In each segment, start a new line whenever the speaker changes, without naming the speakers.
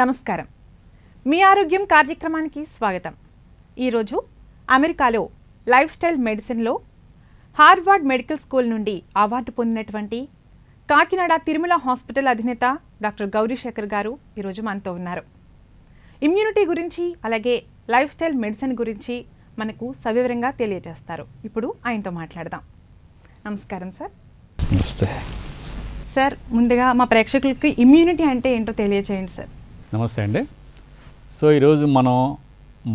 నమస్కారం మీ ఆరోగ్యం కార్యక్రమానికి స్వాగతం ఈరోజు అమెరికాలో లైఫ్ స్టైల్ మెడిసిన్లో హార్వర్డ్ మెడికల్ స్కూల్ నుండి అవార్డు పొందినటువంటి కాకినాడ తిరుమల హాస్పిటల్ అధినేత డాక్టర్ గౌరీశేఖర్ గారు ఈరోజు మనతో ఉన్నారు ఇమ్యూనిటీ గురించి అలాగే లైఫ్ స్టైల్ మెడిసిన్ గురించి మనకు సవివరంగా తెలియజేస్తారు ఇప్పుడు ఆయనతో మాట్లాడదాం నమస్కారం సార్ నమస్తే సార్ ముందుగా మా ప్రేక్షకులకి ఇమ్యూనిటీ అంటే ఏంటో తెలియచేయండి సార్
నమస్తే అండి సో ఈరోజు మనం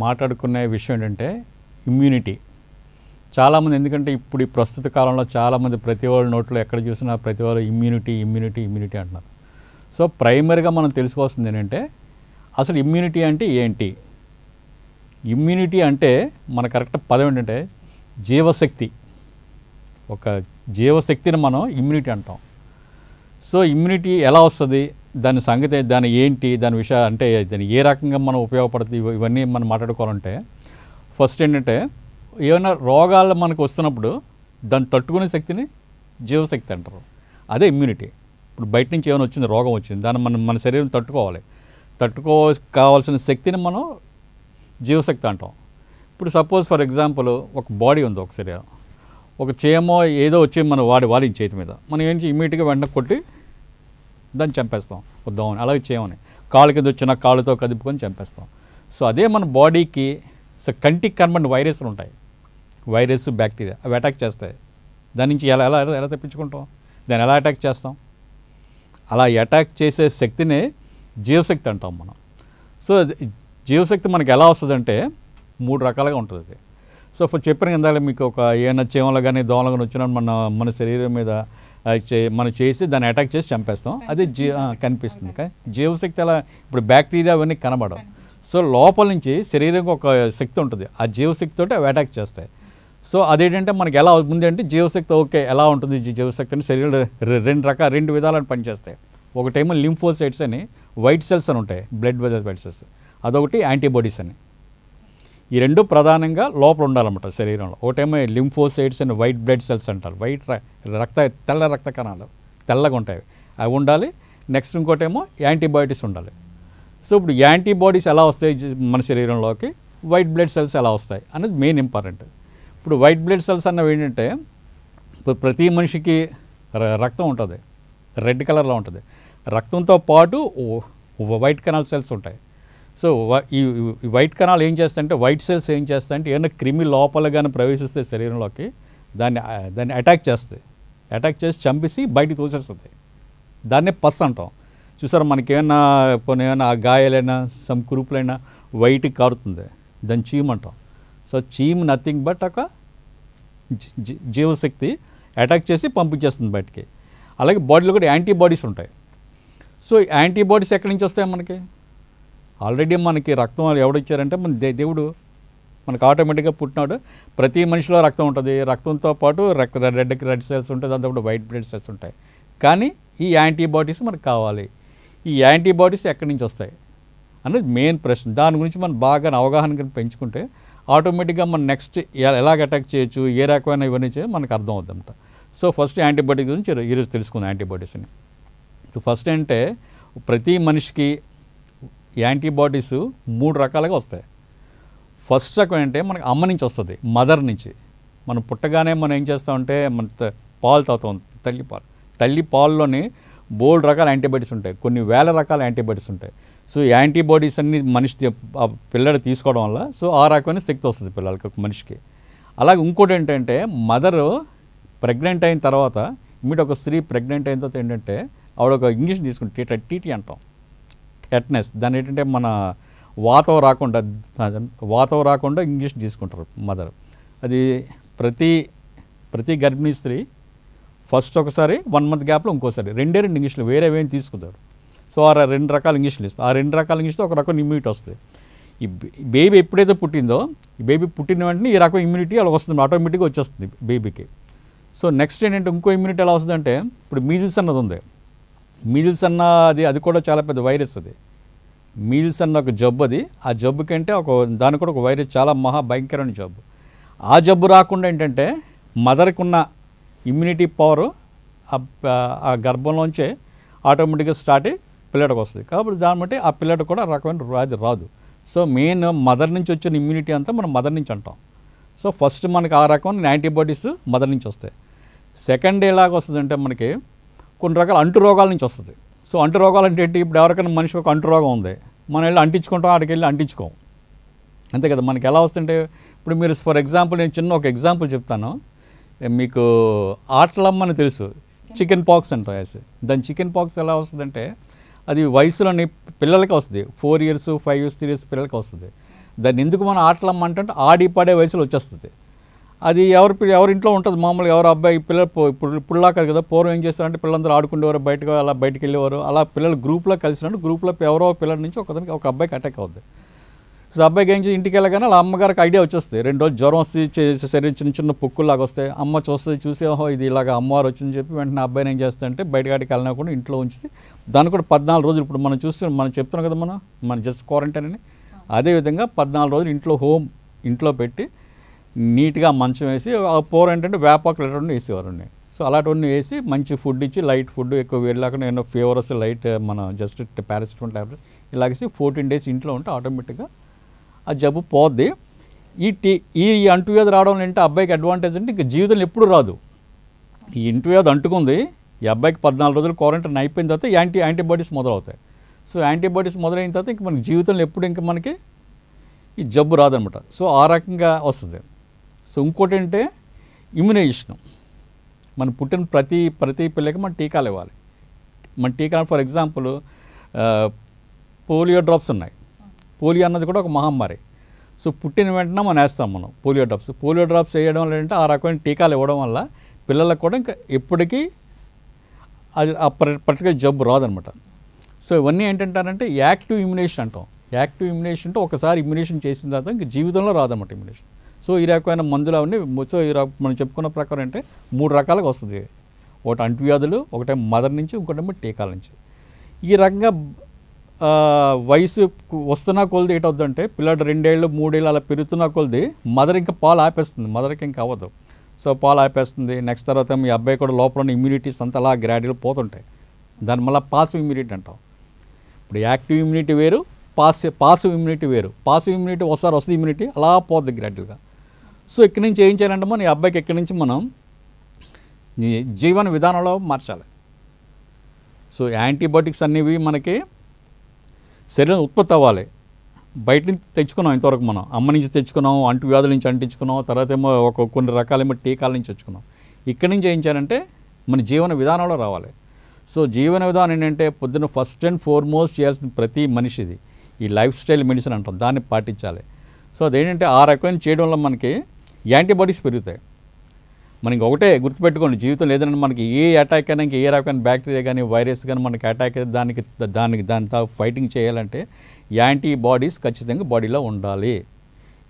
మాట్లాడుకునే విషయం ఏంటంటే ఇమ్యూనిటీ చాలామంది ఎందుకంటే ఇప్పుడు ఈ ప్రస్తుత కాలంలో చాలామంది ప్రతి వాళ్ళ నోట్లో ఎక్కడ చూసినా ప్రతి వాళ్ళు ఇమ్యూనిటీ ఇమ్యూనిటీ ఇమ్యూనిటీ అంటున్నారు సో ప్రైమరీగా మనం తెలుసుకోవాల్సింది ఏంటంటే అసలు ఇమ్యూనిటీ అంటే ఏంటి ఇమ్యూనిటీ అంటే మన కరెక్ట్ పదం ఏంటంటే జీవశక్తి ఒక జీవశక్తిని మనం ఇమ్యూనిటీ అంటాం సో ఇమ్యూనిటీ ఎలా వస్తుంది దాని సంగతి దాని ఏంటి దాని విషయ అంటే దాని ఏ రకంగా మనం ఉపయోగపడుతుంది ఇవన్నీ మనం మాట్లాడుకోవాలంటే ఫస్ట్ ఏంటంటే ఏమైనా రోగాలు మనకు వస్తున్నప్పుడు దాన్ని తట్టుకునే శక్తిని జీవశక్తి అంటారు అదే ఇమ్యూనిటీ ఇప్పుడు బయట నుంచి ఏమైనా వచ్చింది రోగం వచ్చింది దాన్ని మనం మన శరీరం తట్టుకోవాలి తట్టుకో కావాల్సిన శక్తిని మనం జీవశక్తి అంటాం ఇప్పుడు సపోజ్ ఫర్ ఎగ్జాంపుల్ ఒక బాడీ ఉంది ఒక శరీరం ఒక చేమో ఏదో వచ్చి మనం వాడి వాడి చేతి మీద మనం చేయి ఇమీడియట్గా వెంటనే కొట్టి దాన్ని చంపేస్తాం వద్దామని అలాగే చేయమని కాళ్ళ కింద వచ్చిన కాళ్ళతో కదుపుకొని చంపేస్తాం సో అదే మన బాడీకి సో కంటికి కనబడిన వైరస్లు ఉంటాయి వైరస్ బ్యాక్టీరియా అవి అటాక్ చేస్తాయి దాని నుంచి ఎలా ఎలా ఎలా తెప్పించుకుంటాం దాన్ని ఎలా అటాక్ చేస్తాం అలా అటాక్ చేసే శక్తినే జీవశక్తి అంటాం మనం సో జీవశక్తి మనకి ఎలా వస్తుందంటే మూడు రకాలుగా ఉంటుంది అది సో చెప్పిన కింద మీకు ఒక ఏమైనా చీమలు కానీ దోమలు కానీ వచ్చినా మన మన శరీరం మీద మనం చేసి దాన్ని అటాక్ చేసి చంపేస్తాం అది జీ కనిపిస్తుంది జీవశక్తి అలా ఇప్పుడు బ్యాక్టీరియా అవన్నీ కనబడవు సో లోపల నుంచి శరీరంకి ఒక శక్తి ఉంటుంది ఆ జీవశక్తితో అవి అటాక్ చేస్తాయి సో అదేంటంటే మనకి ఎలా ఉంది అంటే జీవశక్తి ఓకే ఎలా ఉంటుంది జీవశక్తి అని శరీరం రెండు రకాల రెండు విధాలను పనిచేస్తాయి ఒకటేమో లింఫోసైట్స్ అని వైట్ సెల్స్ అని ఉంటాయి బ్లడ్ వెజల్ వైట్ సెల్స్ అదొకటి యాంటీబాడీస్ అని ఈ రెండు ప్రధానంగా లోపల ఉండాలన్నమాట శరీరంలో ఒకటేమో lymphocytes and white blood cells అంటారు వైట్ రక్త తెల్ల రక్త కణాలు తెల్లగా ఉంటాయి అవి ఉండాలి నెక్స్ట్ ఇంకోటేమో యాంటీబయాటిక్స్ ఉండాలి సో ఇప్పుడు యాంటీబాడీస్ ఎలా వస్తాయి మన శరీరంలోకి వైట్ బ్లడ్ సెల్స్ ఎలా వస్తాయి అనేది మెయిన్ ఇంపార్టెంట్ ఇప్పుడు వైట్ బ్లడ్ సెల్స్ అన్నవి ఏంటంటే ఇప్పుడు ప్రతి మనిషికి రక్తం ఉంటుంది రెడ్ కలర్లో ఉంటుంది రక్తంతో పాటు వైట్ కణాల సెల్స్ ఉంటాయి సో ఈ వైట్ కణాలు ఏం చేస్తాయంటే వైట్ సెల్స్ ఏం చేస్తాయంటే ఏమైనా క్రిమి లోపల కానీ ప్రవేశిస్తే శరీరంలోకి దాన్ని దాన్ని అటాక్ చేస్తాయి అటాక్ చేసి చంపేసి బయటికి తోసేస్తుంది దాన్నే పస్ అంటాం చూసారా మనకేమైనా కొన్ని ఏమైనా గాయాలైనా సమ్ కురుపులైనా వైట్ కారుతుంది దాన్ని చీమ్ అంటాం సో చీమ్ నథింగ్ బట్ ఒక జీవశక్తి అటాక్ చేసి పంపించేస్తుంది బయటికి అలాగే బాడీలో కూడా యాంటీబాడీస్ ఉంటాయి సో యాంటీబాడీస్ ఎక్కడి నుంచి వస్తాయి మనకి ఆల్రెడీ మనకి రక్తం ఎవడిచ్చారంటే మన దేవుడు మనకు ఆటోమేటిక్గా పుట్టినాడు ప్రతి మనిషిలో రక్తం ఉంటుంది రక్తంతో పాటు రక్త రెడ్ రెడ్ సెల్స్ ఉంటాయి దాంతోపాటు వైట్ బ్లడ్ సెల్స్ ఉంటాయి కానీ ఈ యాంటీబాడీస్ మనకు కావాలి ఈ యాంటీబాడీస్ ఎక్కడి నుంచి వస్తాయి అనేది మెయిన్ ప్రశ్న దాని గురించి మనం బాగా అవగాహన కనుక పెంచుకుంటే ఆటోమేటిక్గా మనం నెక్స్ట్ ఎలాగ అటాక్ చేయొచ్చు ఏ రకమైన ఇవన్నీ చేయ మనకు అర్థం అవుతుందంట సో ఫస్ట్ యాంటీబయాటిక్ గురించి ఈరోజు తెలుసుకుందాం యాంటీబాడీస్ని ఫస్ట్ అంటే ప్రతి మనిషికి యాంటీబాడీస్ మూడు రకాలుగా వస్తాయి ఫస్ట్ రకం ఏంటంటే మనకి అమ్మ నుంచి వస్తుంది మదర్ నుంచి మనం పుట్టగానే మనం ఏం చేస్తామంటే మన పాలు తాగుతాం తల్లి పాలు తల్లి పాల్లోనే బోల్డ్ రకాల యాంటీబాడీస్ ఉంటాయి కొన్ని వేల రకాల యాంటీబాడీస్ ఉంటాయి సో యాంటీబాడీస్ అన్ని మనిషి పిల్లడు తీసుకోవడం వల్ల సో ఆ రకమైన శక్తి వస్తుంది పిల్లలకి ఒక మనిషికి అలాగే ఇంకోటి ఏంటంటే మదర్ ప్రెగ్నెంట్ అయిన తర్వాత ఇమీడియట్ ఒక స్త్రీ ప్రెగ్నెంట్ అయిన తర్వాత ఏంటంటే ఆవిడ ఒక ఇంగ్లీష్ తీసుకుంటే టీటీ అంటాం ఎట్నెస్ దాని ఏంటంటే మన వాతం రాకుండా వాతం రాకుండా ఇంగ్లీష్ తీసుకుంటారు మదర్ అది ప్రతి ప్రతి గర్భిణీ స్త్రీ ఫస్ట్ ఒకసారి వన్ మంత్ గ్యాప్లో ఇంకోసారి రెండే రెండు ఇంగ్లీష్లు వేరే వేయం తీసుకుంటారు సో ఆ రెండు రకాల ఇంగ్లీష్లు ఇస్తారు ఆ రెండు రకాల ఇంగ్లీష్తో ఒక రకం ఇమ్యూనిటీ వస్తుంది ఈ బేబీ ఎప్పుడైతే పుట్టిందో ఈ బేబీ పుట్టిన వెంటనే ఈ రకం ఇమ్యూనిటీ అలా వస్తుంది ఆటోమేటిక్గా వచ్చేస్తుంది బేబీకి సో నెక్స్ట్ ఏంటంటే ఇంకో ఇమ్యూనిటీ ఎలా వస్తుందంటే ఇప్పుడు మీజిస్ అన్నది ఉంది మీల్స్ అన్న అది అది కూడా చాలా పెద్ద వైరస్ అది మీల్స్ అన్న ఒక జబ్బు అది ఆ జబ్బు కంటే ఒక దాని కూడా ఒక వైరస్ చాలా మహా భయంకరమైన జబ్బు ఆ జబ్బు రాకుండా ఏంటంటే మదర్కి ఉన్న ఇమ్యూనిటీ పవర్ ఆ గర్భంలోంచే ఆటోమేటిక్గా స్టార్ట్ అయ్యి పిల్లడికి వస్తుంది కాబట్టి దాన్ని బట్టి ఆ పిల్లడికి కూడా రకమైన వ్యాధి రాదు సో మెయిన్ మదర్ నుంచి వచ్చిన ఇమ్యూనిటీ అంతా మనం మదర్ నుంచి అంటాం సో ఫస్ట్ మనకి ఆ రకమైన యాంటీబాడీస్ మదర్ నుంచి వస్తాయి సెకండ్ ఎలాగ వస్తుందంటే మనకి కొన్ని రకాల అంటు రోగాల నుంచి వస్తుంది సో అంటు రోగాలు అంటే ఏంటి ఇప్పుడు ఎవరికైనా మనిషికి ఒక అంటు రోగం ఉంది మనం వెళ్ళి అంటించుకుంటాం ఆడికి వెళ్ళి అంటించుకోం అంతే కదా మనకి ఎలా వస్తుంటే ఇప్పుడు మీరు ఫర్ ఎగ్జాంపుల్ నేను చిన్న ఒక ఎగ్జాంపుల్ చెప్తాను మీకు ఆటలమ్మని తెలుసు చికెన్ పాక్స్ అంటాం ఎస్ దాని చికెన్ పాక్స్ ఎలా వస్తుందంటే అది వయసులోని పిల్లలకి వస్తుంది four years five years three years పిల్లలకి వస్తుంది దాన్ని ఎందుకు మనం ఆటలమ్మ అంటే ఆడి పడే వయసులో వచ్చేస్తుంది అది ఎవరి ఎవరి ఇంట్లో ఉంటుంది మామూలుగా ఎవరు అబ్బాయి పిల్లలు ఇప్పుడు ఇప్పుడులా కాదు కదా పూర్వం ఏం చేస్తారంటే పిల్లలందరూ ఆడుకునేవారు బయటకు అలా బయటకు వెళ్ళేవారు అలా పిల్లలు గ్రూప్లో కలిసినట్టు గ్రూప్లో ఎవరో పిల్లల నుంచి ఒకదానికి ఒక అబ్బాయికి అటాక్ అవుద్ది సో అబ్బాయికి ఏం చేసి ఇంటికి వెళ్ళగానే అలా అమ్మగారికి ఐడియా వచ్చేస్తాయి రెండు రోజులు జ్వరం వస్తే శరీరం చిన్న చిన్న పుక్కుల్లాగా వస్తాయి అమ్మ చూస్తే చూసి ఓహో ఇది ఇలాగ అమ్మవారు వచ్చిందని చెప్పి వెంటనే అబ్బాయిని ఏం చేస్తాడంటే బయటగాడికి కూడా ఇంట్లో ఉంచి దాన్ని కూడా పద్నాలుగు రోజులు ఇప్పుడు మనం చూస్తున్నాం మనం చెప్తున్నాం కదా మనం మనం జస్ట్ క్వారంటైన్ అని అదేవిధంగా పద్నాలుగు రోజులు ఇంట్లో హోమ్ ఇంట్లో పెట్టి నీట్గా మంచం వేసి ఆ పూర్ ఏంటంటే వేపాకులు ఎటువంటి వేసేవారండి సో అలాంటివన్నీ వేసి మంచి ఫుడ్ ఇచ్చి లైట్ ఫుడ్ ఎక్కువ వెళ్ళాకుండా ఏమో ఫీవర్స్ లైట్ మన జస్ట్ పారాసిటమాల్ ట్యాబ్లెట్ ఇలాగేసి ఫోర్టీన్ డేస్ ఇంట్లో ఉంటే ఆటోమేటిక్గా ఆ జబ్బు పోద్ది ఈ టీ ఈ వ్యాధి రావడం ఏంటంటే అబ్బాయికి అడ్వాంటేజ్ అంటే ఇంకా జీవితంలో ఎప్పుడు రాదు ఈ వ్యాధి అంటుకుంది ఈ అబ్బాయికి పద్నాలుగు రోజులు క్వారంటైన్ అయిపోయిన తర్వాత యాంటీ యాంటీబాడీస్ మొదలవుతాయి సో యాంటీబాడీస్ మొదలైన తర్వాత ఇంక మనకి జీవితంలో ఎప్పుడు ఇంకా మనకి ఈ జబ్బు రాదనమాట సో ఆ రకంగా వస్తుంది సో ఇంకోటి అంటే ఇమ్యునైజేషను మనం పుట్టిన ప్రతి ప్రతి పిల్లకి మనం టీకాలు ఇవ్వాలి మన టీకా ఫర్ ఎగ్జాంపుల్ పోలియో డ్రాప్స్ ఉన్నాయి పోలియో అన్నది కూడా ఒక మహమ్మారి సో పుట్టిన వెంటనే మనం వేస్తాం మనం పోలియో డ్రాప్స్ పోలియో డ్రాప్స్ వేయడం వల్ల ఏంటంటే ఆ రకమైన టీకాలు ఇవ్వడం వల్ల పిల్లలకు కూడా ఇంకా ఎప్పటికీ అది ఆ పర్టికులర్ జబ్బు రాదనమాట సో ఇవన్నీ ఏంటంటారంటే యాక్టివ్ ఇమ్యునేషన్ అంటాం యాక్టివ్ ఇమ్యునేషన్ అంటే ఒకసారి ఇమ్యునేషన్ చేసిన తర్వాత ఇంకా జీవితంలో రాదన్నమాట ఇమ్యునేషన్ సో ఈ రకమైన మందులు అవన్నీ సో ఈ మనం చెప్పుకున్న ప్రకారం అంటే మూడు రకాలుగా వస్తుంది ఒకటి అంటువ్యాధులు ఒకటే మదర్ నుంచి ఇంకోటేమో టీకాల నుంచి ఈ రకంగా వయసు వస్తున్నా కొలది అంటే పిల్లడు రెండేళ్ళు మూడేళ్ళు అలా పెరుగుతున్నా కొలది మదర్ ఇంకా పాలు ఆపేస్తుంది మదర్కి ఇంకా అవ్వదు సో పాలు ఆపేస్తుంది నెక్స్ట్ తర్వాత మీ అబ్బాయి కూడా లోపల ఉన్న ఇమ్యూనిటీస్ అంతా అలా గ్రాడ్యులు పోతుంటాయి దాని మళ్ళీ పాసివ్ ఇమ్యూనిటీ అంటాం ఇప్పుడు యాక్టివ్ ఇమ్యూనిటీ వేరు పాసివ్ పాసివ్ ఇమ్యూనిటీ వేరు పాసివ్ ఇమ్యూనిటీ ఒకసారి వస్తుంది ఇమ్యూనిటీ అలా పోతుంది గ్రాడ్యువల్గా సో ఇక్కడి నుంచి ఏం చేయాలంటే మనం ఈ అబ్బాయికి ఎక్కడి నుంచి మనం జీవన విధానంలో మార్చాలి సో యాంటీబయాటిక్స్ అనేవి మనకి శరీరం ఉత్పత్తి అవ్వాలి బయట నుంచి తెచ్చుకున్నాం ఇంతవరకు మనం అమ్మ నుంచి తెచ్చుకున్నాం అంటు వ్యాధుల నుంచి అంటించుకున్నాం తర్వాత ఏమో ఒక కొన్ని రకాలేమో టీకాల నుంచి తెచ్చుకున్నాం ఇక్కడి నుంచి ఏం చేయాలంటే మన జీవన విధానంలో రావాలి సో జీవన విధానం ఏంటంటే పొద్దున్న ఫస్ట్ అండ్ మోస్ట్ చేయాల్సిన ప్రతి మనిషిది ఈ లైఫ్ స్టైల్ మెడిసిన్ అంటాం దాన్ని పాటించాలి సో అదేంటంటే ఆ రకమైన చేయడం వల్ల మనకి యాంటీబాడీస్ పెరుగుతాయి మనకి ఒకటే గుర్తుపెట్టుకోండి జీవితం లేదని మనకి ఏ అటాక్ అయినా ఏ రకమైన బ్యాక్టీరియా కానీ వైరస్ కానీ మనకి అటాక్ అయితే దానికి దానికి దానితో ఫైటింగ్ చేయాలంటే యాంటీబాడీస్ ఖచ్చితంగా బాడీలో ఉండాలి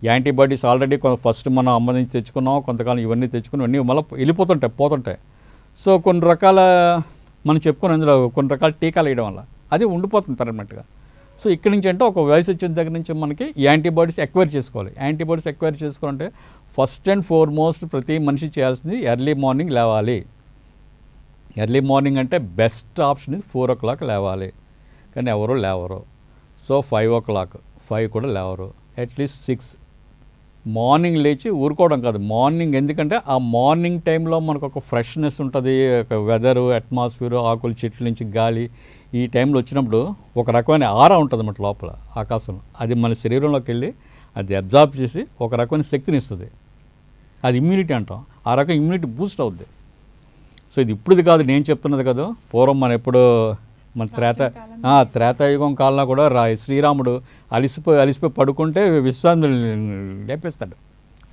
యాంటీబాడీస్ ఆల్రెడీ ఫస్ట్ మనం అమ్మ నుంచి తెచ్చుకున్నాం కొంతకాలం ఇవన్నీ తెచ్చుకుని ఇవన్నీ మళ్ళీ వెళ్ళిపోతుంటాయి పోతుంటాయి సో కొన్ని రకాల మనం చెప్పుకున్న అందులో కొన్ని రకాల టీకాలు వేయడం వల్ల అది ఉండిపోతుంది పర్మనెంట్గా సో ఇక్కడి నుంచి అంటే ఒక వయసు వచ్చిన దగ్గర నుంచి మనకి యాంటీబాడీస్ ఎక్వైర్ చేసుకోవాలి యాంటీబాడీస్ ఎక్వైర్ చేసుకోవాలంటే ఫస్ట్ అండ్ మోస్ట్ ప్రతి మనిషి చేయాల్సింది ఎర్లీ మార్నింగ్ లేవాలి ఎర్లీ మార్నింగ్ అంటే బెస్ట్ ఆప్షన్ ఇది ఫోర్ ఓ క్లాక్ లేవాలి కానీ ఎవరు లేవరు so five o'clock five కూడా లేవరు అట్లీస్ట్ సిక్స్ మార్నింగ్ లేచి ఊరుకోవడం కాదు మార్నింగ్ ఎందుకంటే ఆ మార్నింగ్ టైంలో మనకు ఒక ఫ్రెష్నెస్ ఉంటుంది ఒక వెదరు అట్మాస్ఫియర్ ఆకులు చెట్ల నుంచి గాలి ఈ టైంలో వచ్చినప్పుడు ఒక రకమైన ఆరా ఉంటుంది అన్నమాట లోపల ఆకాశంలో అది మన శరీరంలోకి వెళ్ళి అది అబ్జార్బ్ చేసి ఒక రకమైన శక్తిని ఇస్తుంది అది ఇమ్యూనిటీ అంటాం ఆ రకం ఇమ్యూనిటీ బూస్ట్ అవుద్ది సో ఇది ఇప్పుడుది కాదు నేను చెప్తున్నది కదా పూర్వం మనం ఎప్పుడో మన త్రేత త్రేతాయుగం కాలంలో కూడా రా శ్రీరాముడు అలిసిపోయి అలిసిపోయి పడుకుంటే విశ్వాన్ని లేపేస్తాడు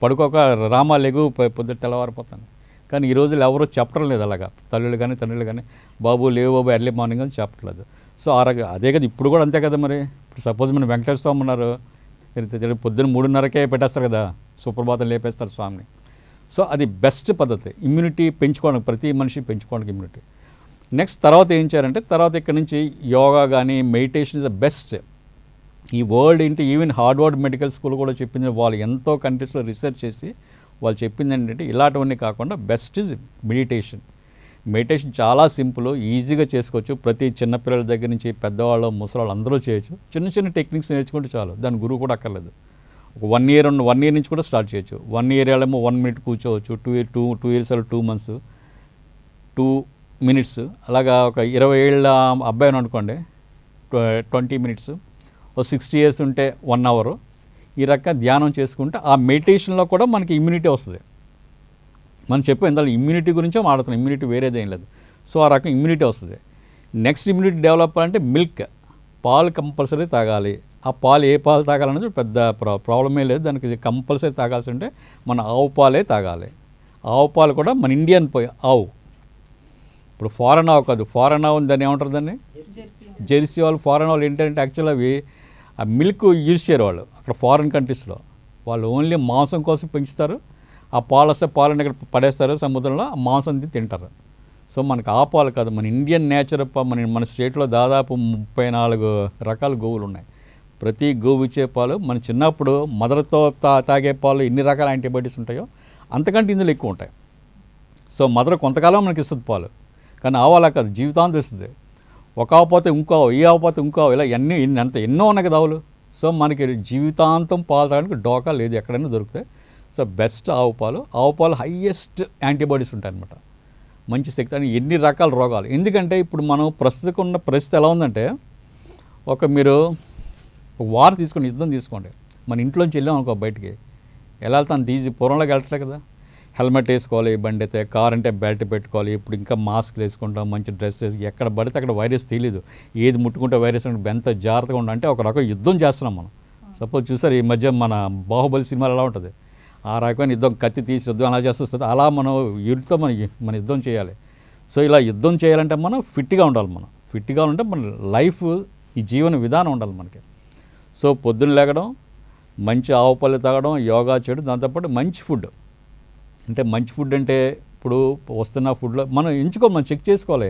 పడుకోక రామ లెగు పొద్దు తెల్లవారిపోతాను కానీ ఈ రోజులు ఎవరూ చెప్పడం లేదు అలాగా తల్లులు కానీ తండ్రులు కానీ బాబు లేవు బాబు ఎర్లీ మార్నింగ్ అని చెప్పట్లేదు సో ఆ రక అదే కదా ఇప్పుడు కూడా అంతే కదా మరి ఇప్పుడు సపోజ్ మన వెంకటేశ్వర స్వామి ఉన్నారు పొద్దున్న మూడున్నరకే పెట్టేస్తారు కదా సుప్రభాతం లేపేస్తారు స్వామిని సో అది బెస్ట్ పద్ధతి ఇమ్యూనిటీ పెంచుకోవడానికి ప్రతి మనిషి పెంచుకోవడానికి ఇమ్యూనిటీ నెక్స్ట్ తర్వాత ఏం చేయాలంటే తర్వాత ఇక్కడ నుంచి యోగా కానీ మెడిటేషన్ ఇస్ ద బెస్ట్ ఈ వరల్డ్ ఏంటి ఈవెన్ హార్డ్వర్డ్ మెడికల్ స్కూల్ కూడా చెప్పింది వాళ్ళు ఎంతో కంట్రీస్లో రీసెర్చ్ చేసి వాళ్ళు చెప్పింది ఏంటంటే ఇలాంటివన్నీ కాకుండా బెస్ట్ ఇస్ మెడిటేషన్ మెడిటేషన్ చాలా సింపుల్ ఈజీగా చేసుకోవచ్చు ప్రతి చిన్నపిల్లల దగ్గర నుంచి పెద్దవాళ్ళు ముసలాళ్ళు అందరూ చేయొచ్చు చిన్న చిన్న టెక్నిక్స్ నేర్చుకుంటే చాలు దాని గురువు కూడా అక్కర్లేదు ఒక వన్ ఇయర్ వన్ ఇయర్ నుంచి కూడా స్టార్ట్ చేయొచ్చు వన్ ఇయర్ ఏమో వన్ మినిట్ కూర్చోవచ్చు two year two two years two months two minutes అలాగా ఒక ఇరవై ఏళ్ళ అబ్బాయిని అనుకోండి ట్వంటీ మినిట్స్ ఒక సిక్స్టీ ఇయర్స్ ఉంటే వన్ అవరు ఈ రకంగా ధ్యానం చేసుకుంటే ఆ మెడిటేషన్లో కూడా మనకి ఇమ్యూనిటీ వస్తుంది మనం చెప్పాం ఇందులో ఇమ్యూనిటీ గురించే మాడుతున్నాం ఇమ్యూనిటీ వేరేదేం లేదు సో ఆ రకం ఇమ్యూనిటీ వస్తుంది నెక్స్ట్ ఇమ్యూనిటీ డెవలప్ అంటే మిల్క్ పాలు కంపల్సరీ తాగాలి ఆ పాలు ఏ పాలు తాగాలనేది పెద్ద ప్రాబ్లమే లేదు దానికి కంపల్సరీ తాగాల్సి ఉంటే మన ఆవు పాలే తాగాలి ఆవు పాలు కూడా మన ఇండియన్ ఆవు ఇప్పుడు ఫారెన్ ఆవు కాదు ఫారెన్ ఆవు దాన్ని ఏమంటారు దాన్ని జెర్సీ వాళ్ళు ఫారెన్ వాళ్ళు ఏంటంటే యాక్చువల్ అవి ఆ మిల్క్ యూజ్ చేయరు వాళ్ళు అక్కడ ఫారిన్ కంట్రీస్లో వాళ్ళు ఓన్లీ మాంసం కోసం పెంచుతారు ఆ పాలు వస్తే పాలను ఇక్కడ పడేస్తారు సముద్రంలో ఆ మాంసం తింటారు సో మనకు ఆ పాలు కాదు మన ఇండియన్ నేచర్ మన మన స్టేట్లో దాదాపు ముప్పై నాలుగు రకాల గోవులు ఉన్నాయి ప్రతి గోవు ఇచ్చే పాలు మన చిన్నప్పుడు మదర్తో తా తాగే పాలు ఎన్ని రకాల యాంటీబయాటిక్స్ ఉంటాయో అంతకంటే ఇందులో ఎక్కువ ఉంటాయి సో మదర్ కొంతకాలం మనకి ఇస్తుంది పాలు కానీ ఆవాలా కాదు జీవితాంతం ఇస్తుంది ఒక అవపోతే ఇంకో ఈ అవపోతే ఇంకో ఇలా ఎన్ని అంత ఎన్నో ఉన్నాయి కదా సో మనకి జీవితాంతం పాలు తాగడానికి డోకా లేదు ఎక్కడైనా దొరుకుతాయి సో బెస్ట్ ఆవు పాలు ఆవు పాలు హయ్యెస్ట్ యాంటీబాడీస్ ఉంటాయన్నమాట మంచి శక్తి అని ఎన్ని రకాల రోగాలు ఎందుకంటే ఇప్పుడు మనం ప్రస్తుతం ఉన్న పరిస్థితి ఎలా ఉందంటే ఒక మీరు ఒక వార్ తీసుకోండి యుద్ధం తీసుకోండి మన ఇంట్లోంచి వెళ్ళాం అనుకో బయటికి వెళ్ళాలి తను తీసి పూర్వంలోకి వెళ్ళట్లే కదా హెల్మెట్ వేసుకోవాలి బండి అయితే కార్ అంటే బెల్ట్ పెట్టుకోవాలి ఇప్పుడు ఇంకా మాస్క్ వేసుకుంటాం మంచి డ్రెస్ వేసి ఎక్కడ పడితే అక్కడ వైరస్ తెలియదు ఏది ముట్టుకుంటే వైరస్ ఎంత జాగ్రత్తగా ఉండాలంటే ఒక రకం యుద్ధం చేస్తున్నాం మనం సపోజ్ చూసారు ఈ మధ్య మన బాహుబలి సినిమాలు ఎలా ఉంటుంది ఆ రకమైన యుద్ధం కత్తి తీసి యుద్ధం అలా చేస్తుంది అలా మనం యుద్ధతో మన మన యుద్ధం చేయాలి సో ఇలా యుద్ధం చేయాలంటే మనం ఫిట్గా ఉండాలి మనం ఫిట్గా ఉంటే మన లైఫ్ ఈ జీవన విధానం ఉండాలి మనకి సో పొద్దున్న లేగడం మంచి ఆవు పళ్ళు తాగడం యోగా చేయడం దాంతోపాటు మంచి ఫుడ్ అంటే మంచి ఫుడ్ అంటే ఇప్పుడు వస్తున్న ఫుడ్లో మనం ఎంచుకో మనం చెక్ చేసుకోవాలి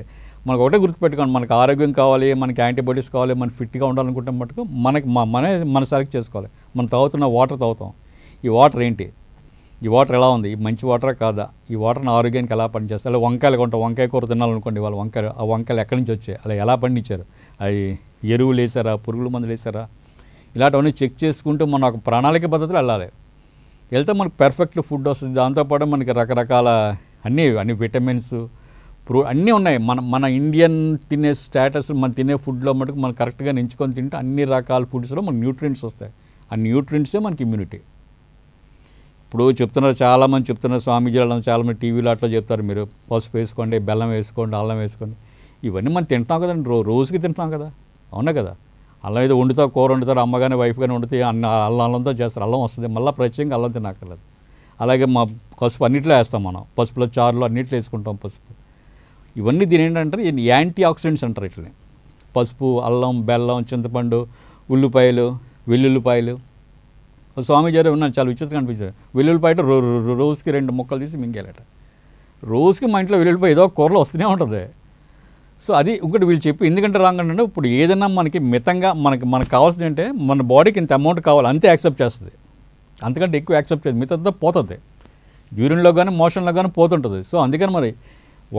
మనకు ఒకటే గుర్తుపెట్టుకోండి మనకు ఆరోగ్యం కావాలి మనకి యాంటీబయాటిక్స్ కావాలి మనం ఫిట్గా ఉండాలనుకుంటే మటుకు మనకి మన మన సెలెక్ట్ చేసుకోవాలి మనం తాగుతున్న వాటర్ తాగుతాం ఈ వాటర్ ఏంటి ఈ వాటర్ ఎలా ఉంది ఈ మంచి వాటరా కాదా ఈ వాటర్ నా ఆరోగ్యానికి ఎలా పనిచేస్తారు అలా వంకాయలు కొంటాం వంకాయ కూర తినాలనుకోండి వాళ్ళు వంకాయలు ఆ వంకాయలు ఎక్కడి నుంచి వచ్చాయి అలా ఎలా పండించారు అవి ఎరువులు వేసారా పురుగుల మందులు వేసారా ఇలాంటివన్నీ చెక్ చేసుకుంటూ మనం ఒక ప్రణాళిక పద్ధతిలో వెళ్ళాలి వెళ్తే మనకు పెర్ఫెక్ట్ ఫుడ్ వస్తుంది దాంతోపాటు మనకి రకరకాల అన్నీ అన్ని విటమిన్స్ ప్రో అన్నీ ఉన్నాయి మన మన ఇండియన్ తినే స్టేటస్ మనం తినే ఫుడ్లో మటుకు మనం కరెక్ట్గా నించుకొని తింటే అన్ని రకాల ఫుడ్స్లో మనకు న్యూట్రియంట్స్ వస్తాయి ఆ న్యూట్రియంట్సే మనకి ఇమ్యూనిటీ ఇప్పుడు చెప్తున్నారు చాలామంది చెప్తున్నారు స్వామీజీ వాళ్ళని చాలామంది టీవీలో అట్లా చెప్తారు మీరు పసుపు వేసుకోండి బెల్లం వేసుకోండి అల్లం వేసుకోండి ఇవన్నీ మనం తింటున్నాం కదండి రో రోజుకి తింటున్నాం కదా అవునా కదా అల్లం అయితే వండుతా కూర వండుతారు అమ్మ కానీ వైఫ్ కానీ వండితే అన్న అల్లం అల్లంతో చేస్తారు అల్లం వస్తుంది మళ్ళీ ప్రత్యేకంగా అల్లం తినక్కర్లేదు అలాగే మా పసుపు అన్నిట్లో వేస్తాం మనం పసుపులో చారులు అన్నిట్లో వేసుకుంటాం పసుపు ఇవన్నీ దీని ఏంటంటే యాంటీ ఆక్సిడెంట్స్ అంటారు ఇట్లనే పసుపు అల్లం బెల్లం చింతపండు ఉల్లిపాయలు వెల్లుల్లిపాయలు స్వామి స్వామీజీ ఉన్నాను చాలా విచిత్రంగా అనిపించారు వెల్లుల్లిపాయట రోజుకి రెండు ముక్కలు తీసి మింగేలట రోజుకి మా ఇంట్లో వెల్లుల్లిపాయ ఏదో కూరలో వస్తూనే ఉంటుంది సో అది ఇంకోటి వీళ్ళు చెప్పి ఎందుకంటే రాంగ్ అంటే ఇప్పుడు ఏదైనా మనకి మితంగా మనకి మనకు కావాల్సింది అంటే మన బాడీకి ఇంత అమౌంట్ కావాలి అంతే యాక్సెప్ట్ చేస్తుంది అంతకంటే ఎక్కువ యాక్సెప్ట్ చేస్తుంది మిగతా పోతుంది యూరిన్లో కానీ మోషన్లో కానీ పోతుంటుంది సో అందుకని మరి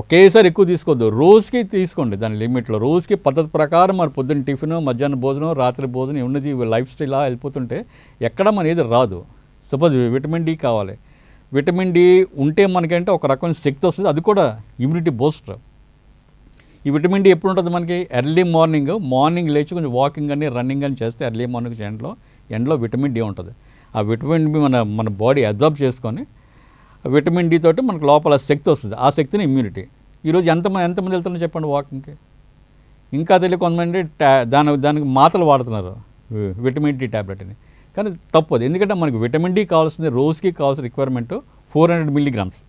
ఒకేసారి ఎక్కువ తీసుకోవద్దు రోజుకి తీసుకోండి దాని లిమిట్లో రోజుకి పద్ధతి ప్రకారం మరి పొద్దున్న టిఫిన్ మధ్యాహ్నం భోజనం రాత్రి భోజనం ఉన్నది లైఫ్ స్టైల్ వెళ్ళిపోతుంటే ఎక్కడ మన ఏది రాదు సపోజ్ విటమిన్ డి కావాలి విటమిన్ డి ఉంటే మనకంటే ఒక రకమైన శక్తి వస్తుంది అది కూడా ఇమ్యూనిటీ బూస్టర్ ఈ విటమిన్ డి ఎప్పుడు ఉంటుంది మనకి ఎర్లీ మార్నింగ్ మార్నింగ్ లేచి కొంచెం వాకింగ్ అని రన్నింగ్ అని చేస్తే ఎర్లీ మార్నింగ్ ఎండలో ఎండలో విటమిన్ డి ఉంటుంది ఆ విటమిన్ డి మన మన బాడీ అబ్జర్బ్ చేసుకొని విటమిన్ డి తోటి మనకు లోపల శక్తి వస్తుంది ఆ శక్తిని ఇమ్యూనిటీ ఈరోజు ఎంతమంది ఎంతమంది వెళ్తున్నారు చెప్పండి వాకింగ్కి ఇంకా తెలియ కొంతమంది దాని దానికి మాతలు వాడుతున్నారు విటమిన్ డి ట్యాబ్లెట్ని అని కానీ తప్పదు ఎందుకంటే మనకి విటమిన్ డి కావాల్సింది రోజుకి కావాల్సిన requirement four hundred milligrams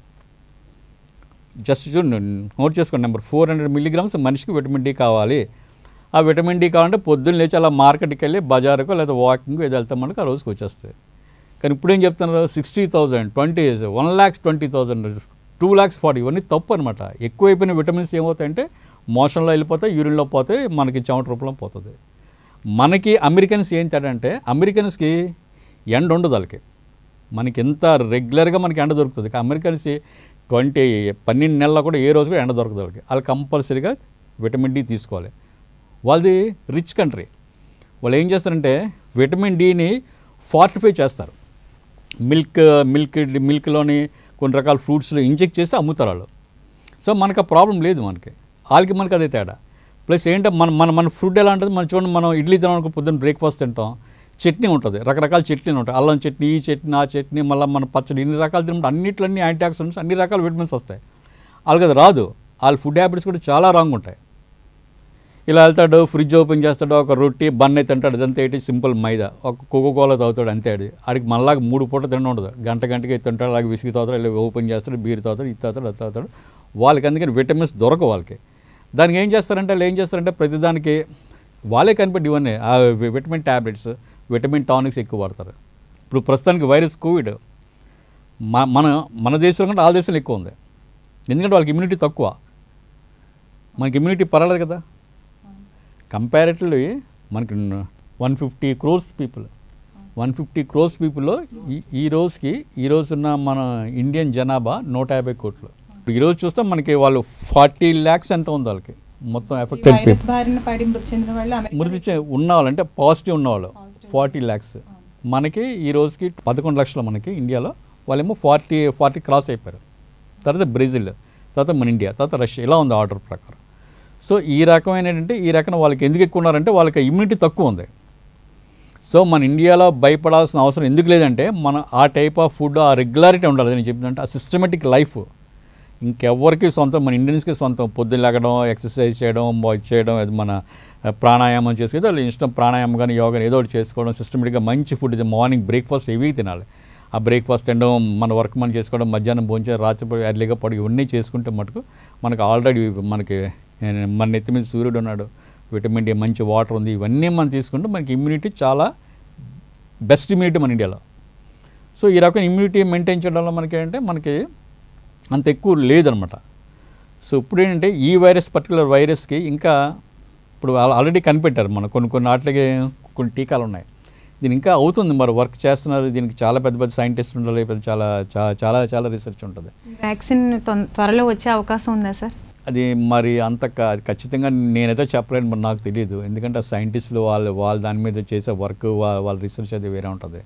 just చూడండి నోట్ చేసుకోండి నెంబర్ ఫోర్ హండ్రెడ్ మిల్లీగ్రామ్స్ మనిషికి విటమిన్ డి కావాలి ఆ విటమిన్ డి కావాలంటే పొద్దున్న లేచి అలా మార్కెట్కి వెళ్ళి బజార్కో లేదా వాకింగ్ ఏదో వెళ్తాం మనకు ఆ రోజుకి వచ్చేస్తాయి కానీ ఇప్పుడు ఏం చెప్తున్నారు sixty thousand twenty one lakhs twenty thousand two lakhs forty ఇవన్నీ తప్పు అనమాట ఎక్కువైపోయిన విటమిన్స్ ఏమవుతాయంటే మోషన్లో వెళ్ళిపోతాయి యూరిన్లో పోతే మనకి చెమట రూపంలో పోతుంది మనకి అమెరికన్స్ ఏం తేడంటే అమెరికన్స్కి ఎండ ఉండదు వాళ్ళకి మనకి ఎంత రెగ్యులర్గా మనకి ఎండ దొరుకుతుంది అమెరికన్స్ ట్వంటీ పన్నెండు నెలల్లో కూడా ఏ రోజు కూడా ఎండ దొరకదు వాళ్ళకి వాళ్ళు కంపల్సరీగా విటమిన్ డి తీసుకోవాలి వాళ్ళది రిచ్ కంట్రీ వాళ్ళు ఏం చేస్తారంటే విటమిన్ డిని ఫార్టిఫై చేస్తారు మిల్క్ మిల్క్ మిల్క్లోని కొన్ని రకాల ఫ్రూట్స్లో ఇంజెక్ట్ చేసి అమ్ముతారు వాళ్ళు సో మనకు ఆ ప్రాబ్లం లేదు మనకి వాళ్ళకి మనకు అదే తేడా ప్లస్ ఏంటంటే మన మన మన ఫుడ్ ఎలా ఉంటుంది మనం చూడండి మనం ఇడ్లీ తినాలనుకో పొద్దున్న బ్రేక్ఫాస్ట్ తింటాం చట్నీ ఉంటుంది రకరకాల చట్నీలు ఉంటాయి అల్లం చట్నీ ఈ చట్నీ ఆ చట్నీ మళ్ళీ మన పచ్చడి ఇన్ని రకాలు తినడం అన్నిట్లన్నీ యాంటీ ఆక్సిడెంట్స్ అన్ని రకాల విటమిన్స్ వస్తాయి వాళ్ళకి రాదు వాళ్ళ ఫుడ్ హ్యాబిట్స్ కూడా చాలా రాంగ్ ఉంటాయి ఇలా వెళ్తాడు ఫ్రిడ్జ్ ఓపెన్ చేస్తాడు ఒక రొట్టి బన్ అయితే తింటాడు ఇదంతా ఏంటి సింపుల్ మైదా ఒక కోకోకోలా తాగుతాడు అంతే అది ఆడికి మళ్ళాగా మూడు పూట తినడం ఉండదు గంట గంటకి తింటాడు అలాగే విసిగి తాగుతాడు ఇలా ఓపెన్ చేస్తాడు బీర్ తాగుతాడు ఇది తాగుతాడు అది తాగుతాడు వాళ్ళకి అందుకని విటమిన్స్ దొరకవు వాళ్ళకి దానికి ఏం చేస్తారంటే వాళ్ళు ఏం చేస్తారంటే ప్రతిదానికి వాళ్ళే కనిపెట్టి ఇవన్నీ విటమిన్ ట్యాబ్లెట్స్ విటమిన్ టానిక్స్ ఎక్కువ వాడతారు ఇప్పుడు ప్రస్తుతానికి వైరస్ కోవిడ్ మన మన దేశంలో కంటే ఆ దేశంలో ఎక్కువ ఉంది ఎందుకంటే వాళ్ళకి ఇమ్యూనిటీ తక్కువ మనకి ఇమ్యూనిటీ పర్వాలేదు కదా కంపారిటివ్లీ మనకి one fifty crores people one fifty crores పీపుల్లో ఈ ఈ రోజుకి ఈ రోజున్న మన ఇండియన్ జనాభా నూట యాభై కోట్లు ఈరోజు చూస్తే మనకి వాళ్ళు ఫార్టీ ల్యాక్స్ ఎంత ఉంది వాళ్ళకి మొత్తం ఎఫెక్ట్ మృతి ఉన్నవాళ్ళు అంటే పాజిటివ్ ఉన్నవాళ్ళు ఫార్టీ ల్యాక్స్ మనకి ఈ రోజుకి పదకొండు లక్షలు మనకి ఇండియాలో వాళ్ళేమో ఫార్టీ ఫార్టీ క్రాస్ అయిపోయారు తర్వాత బ్రెజిల్ తర్వాత మన ఇండియా తర్వాత రష్యా ఇలా ఉంది ఆర్డర్ ప్రకారం సో ఈ రకమైనటంటే ఈ రకం వాళ్ళకి ఎందుకు ఎక్కువ ఉన్నారంటే వాళ్ళకి ఇమ్యూనిటీ తక్కువ ఉంది సో మన ఇండియాలో భయపడాల్సిన అవసరం ఎందుకు లేదంటే మన ఆ టైప్ ఆఫ్ ఫుడ్ ఆ రెగ్యులారిటీ ఉండాలి నేను చెప్పిందంటే ఆ సిస్టమేటిక్ లైఫ్ ఇంకెవ్వరికి సొంతం మన ఇండియన్స్కి సొంతం పొద్దున్న ఎక్సర్సైజ్ చేయడం చేయడం అది మన ప్రాణాయామం చేసుకుంటే వాళ్ళు ఇష్టం ప్రాణాయామం కానీ యోగా ఏదో ఒకటి చేసుకోవడం సిస్టమేటిక్గా మంచి ఫుడ్ ఇది మార్నింగ్ బ్రేక్ఫాస్ట్ ఇవి తినాలి ఆ బ్రేక్ఫాస్ట్ తినడం మన వర్క్ మనం చేసుకోవడం మధ్యాహ్నం భోజనం రాత్రి ఎర్లీగా పడి ఇవన్నీ చేసుకుంటే మటుకు మనకు ఆల్రెడీ మనకి మన నెత్తి మీద సూర్యుడు ఉన్నాడు విటమిన్ డి మంచి వాటర్ ఉంది ఇవన్నీ మనం తీసుకుంటే మనకి ఇమ్యూనిటీ చాలా బెస్ట్ ఇమ్యూనిటీ మన ఇండియాలో సో ఈ రకమైన ఇమ్యూనిటీ మెయింటైన్ చేయడంలో మనకి ఏంటంటే మనకి అంత ఎక్కువ లేదనమాట సో ఇప్పుడు ఏంటంటే ఈ వైరస్ పర్టికులర్ వైరస్కి ఇంకా ఇప్పుడు ఆల్రెడీ కనిపెట్టారు మన కొన్ని కొన్ని వాటికి కొన్ని టీకాలు ఉన్నాయి దీని ఇంకా అవుతుంది మరి వర్క్ చేస్తున్నారు దీనికి చాలా పెద్ద పెద్ద సైంటిస్ట్ ఉండాలి పెద్ద చాలా చాలా చాలా రీసెర్చ్ ఉంటుంది
వ్యాక్సిన్ త్వరలో వచ్చే అవకాశం ఉందా సార్
అది మరి అంత ఖచ్చితంగా నేనైతే చెప్పలేను మరి నాకు తెలియదు ఎందుకంటే సైంటిస్టులు వాళ్ళు వాళ్ళు దాని మీద చేసే వర్క్ వాళ్ళ రీసెర్చ్ అది వేరే ఉంటుంది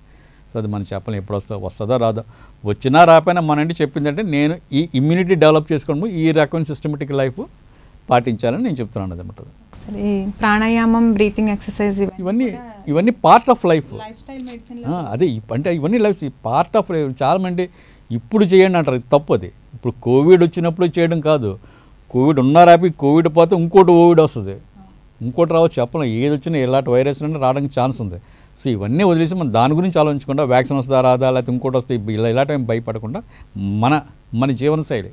సో అది మనం చెప్పలేం ఎప్పుడు వస్తా వస్తుందా రాదా వచ్చినా రాపోయినా మన అంటే చెప్పిందంటే నేను ఈ ఇమ్యూనిటీ డెవలప్ చేసుకోవడము ఈ రకమైన సిస్టమేటిక్ లైఫ్ పాటించాలని నేను చెప్తున్నాను అనమాట
ప్రాణాయామం బ్రీతింగ్ ఎక్సర్సైజ్ ఇవన్నీ
ఇవన్నీ పార్ట్ ఆఫ్ లైఫ్ అదే అంటే ఇవన్నీ లైఫ్ పార్ట్ ఆఫ్ లైఫ్ చాలామంది ఇప్పుడు చేయండి అంటారు తప్పు అది ఇప్పుడు కోవిడ్ వచ్చినప్పుడు చేయడం కాదు కోవిడ్ ఉన్నారాపి కోవిడ్ పోతే ఇంకోటి కోవిడ్ వస్తుంది ఇంకోటి రావచ్చు చెప్పలేం ఏది వచ్చినా ఎలాంటి వైరస్ అంటే రావడానికి ఛాన్స్ ఉంది సో ఇవన్నీ వదిలేసి మనం దాని గురించి ఆలోచించకుండా వ్యాక్సిన్ వస్తుందా రాదా లేకపోతే ఇంకోటి వస్తే ఇలా ఇలాంటి భయపడకుండా మన మన జీవనశైలి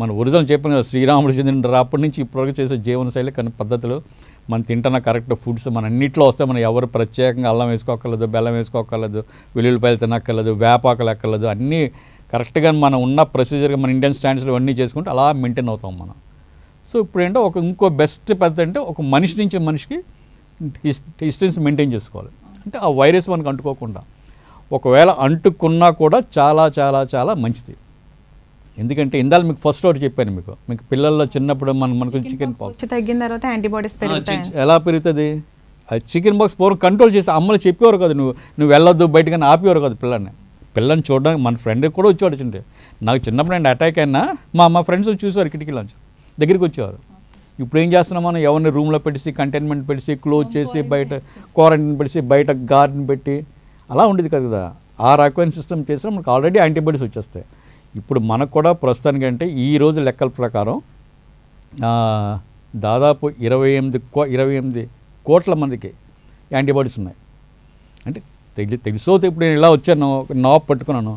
మన ఒరిజినల్ చెప్పిన కదా శ్రీరాముడు చెందిన అప్పటి నుంచి ఇప్పటివరకు చేసే జీవనశైలి కొన్ని పద్ధతులు మనం తింటున్న కరెక్ట్ ఫుడ్స్ మన అన్నింటిలో వస్తే మనం ఎవరు ప్రత్యేకంగా అల్లం వేసుకోకర్లేదు బెల్లం వేసుకోకర్లేదు వెల్లుల్లిపాయలు తినక్కర్లేదు వేపాకలు ఎక్కర్లేదు అన్నీ కరెక్ట్గా మనం ఉన్న ప్రొసీజర్గా మన ఇండియన్ స్టాండర్డ్స్లో అన్నీ చేసుకుంటే అలా మెయింటైన్ అవుతాం మనం సో ఇప్పుడు ఏంటో ఒక ఇంకో బెస్ట్ పద్ధతి అంటే ఒక మనిషి నుంచి మనిషికి హిస్ డిస్టెన్స్ మెయింటైన్ చేసుకోవాలి అంటే ఆ వైరస్ మనకు అంటుకోకుండా ఒకవేళ అంటుకున్నా కూడా చాలా చాలా చాలా మంచిది ఎందుకంటే ఇందాక మీకు ఫస్ట్ ఒకటి చెప్పాను మీకు మీకు పిల్లల్లో చిన్నప్పుడు మనం మనకు చికెన్ పాక్స్
తగ్గిన తర్వాత యాంటీబాడీస్
ఎలా పెరుగుతుంది చికెన్ బాక్స్ పూర్వం కంట్రోల్ చేసి అమ్మలు చెప్పేవారు కదా నువ్వు నువ్వు వెళ్ళొద్దు బయటకన్నా ఆపేవారు కదా పిల్లల్ని పిల్లల్ని చూడడానికి మన ఫ్రెండ్ కూడా వచ్చేవాడు నాకు చిన్నప్పుడు నేను అటాక్ అయినా మా మా ఫ్రెండ్స్ చూసేవారు కిటికీలోంచి దగ్గరికి వచ్చేవారు ఇప్పుడు ఏం చేస్తున్నాం మనం ఎవరిని రూమ్లో పెట్టి కంటైన్మెంట్ పెట్టి క్లోజ్ చేసి బయట క్వారంటైన్ పెట్టి బయట గార్డెన్ పెట్టి అలా ఉండేది కదా ఆ రకమైన సిస్టమ్ చేసినా మనకు ఆల్రెడీ యాంటీబాడీస్ వచ్చేస్తాయి ఇప్పుడు మనకు కూడా ప్రస్తుతానికి అంటే ఈ రోజు లెక్కల ప్రకారం దాదాపు ఇరవై ఎనిమిది కో ఇరవై ఎనిమిది కోట్ల మందికి యాంటీబాడీస్ ఉన్నాయి అంటే తెలి తెలుసో ఇప్పుడు నేను ఇలా వచ్చాను నాప్ పట్టుకున్నాను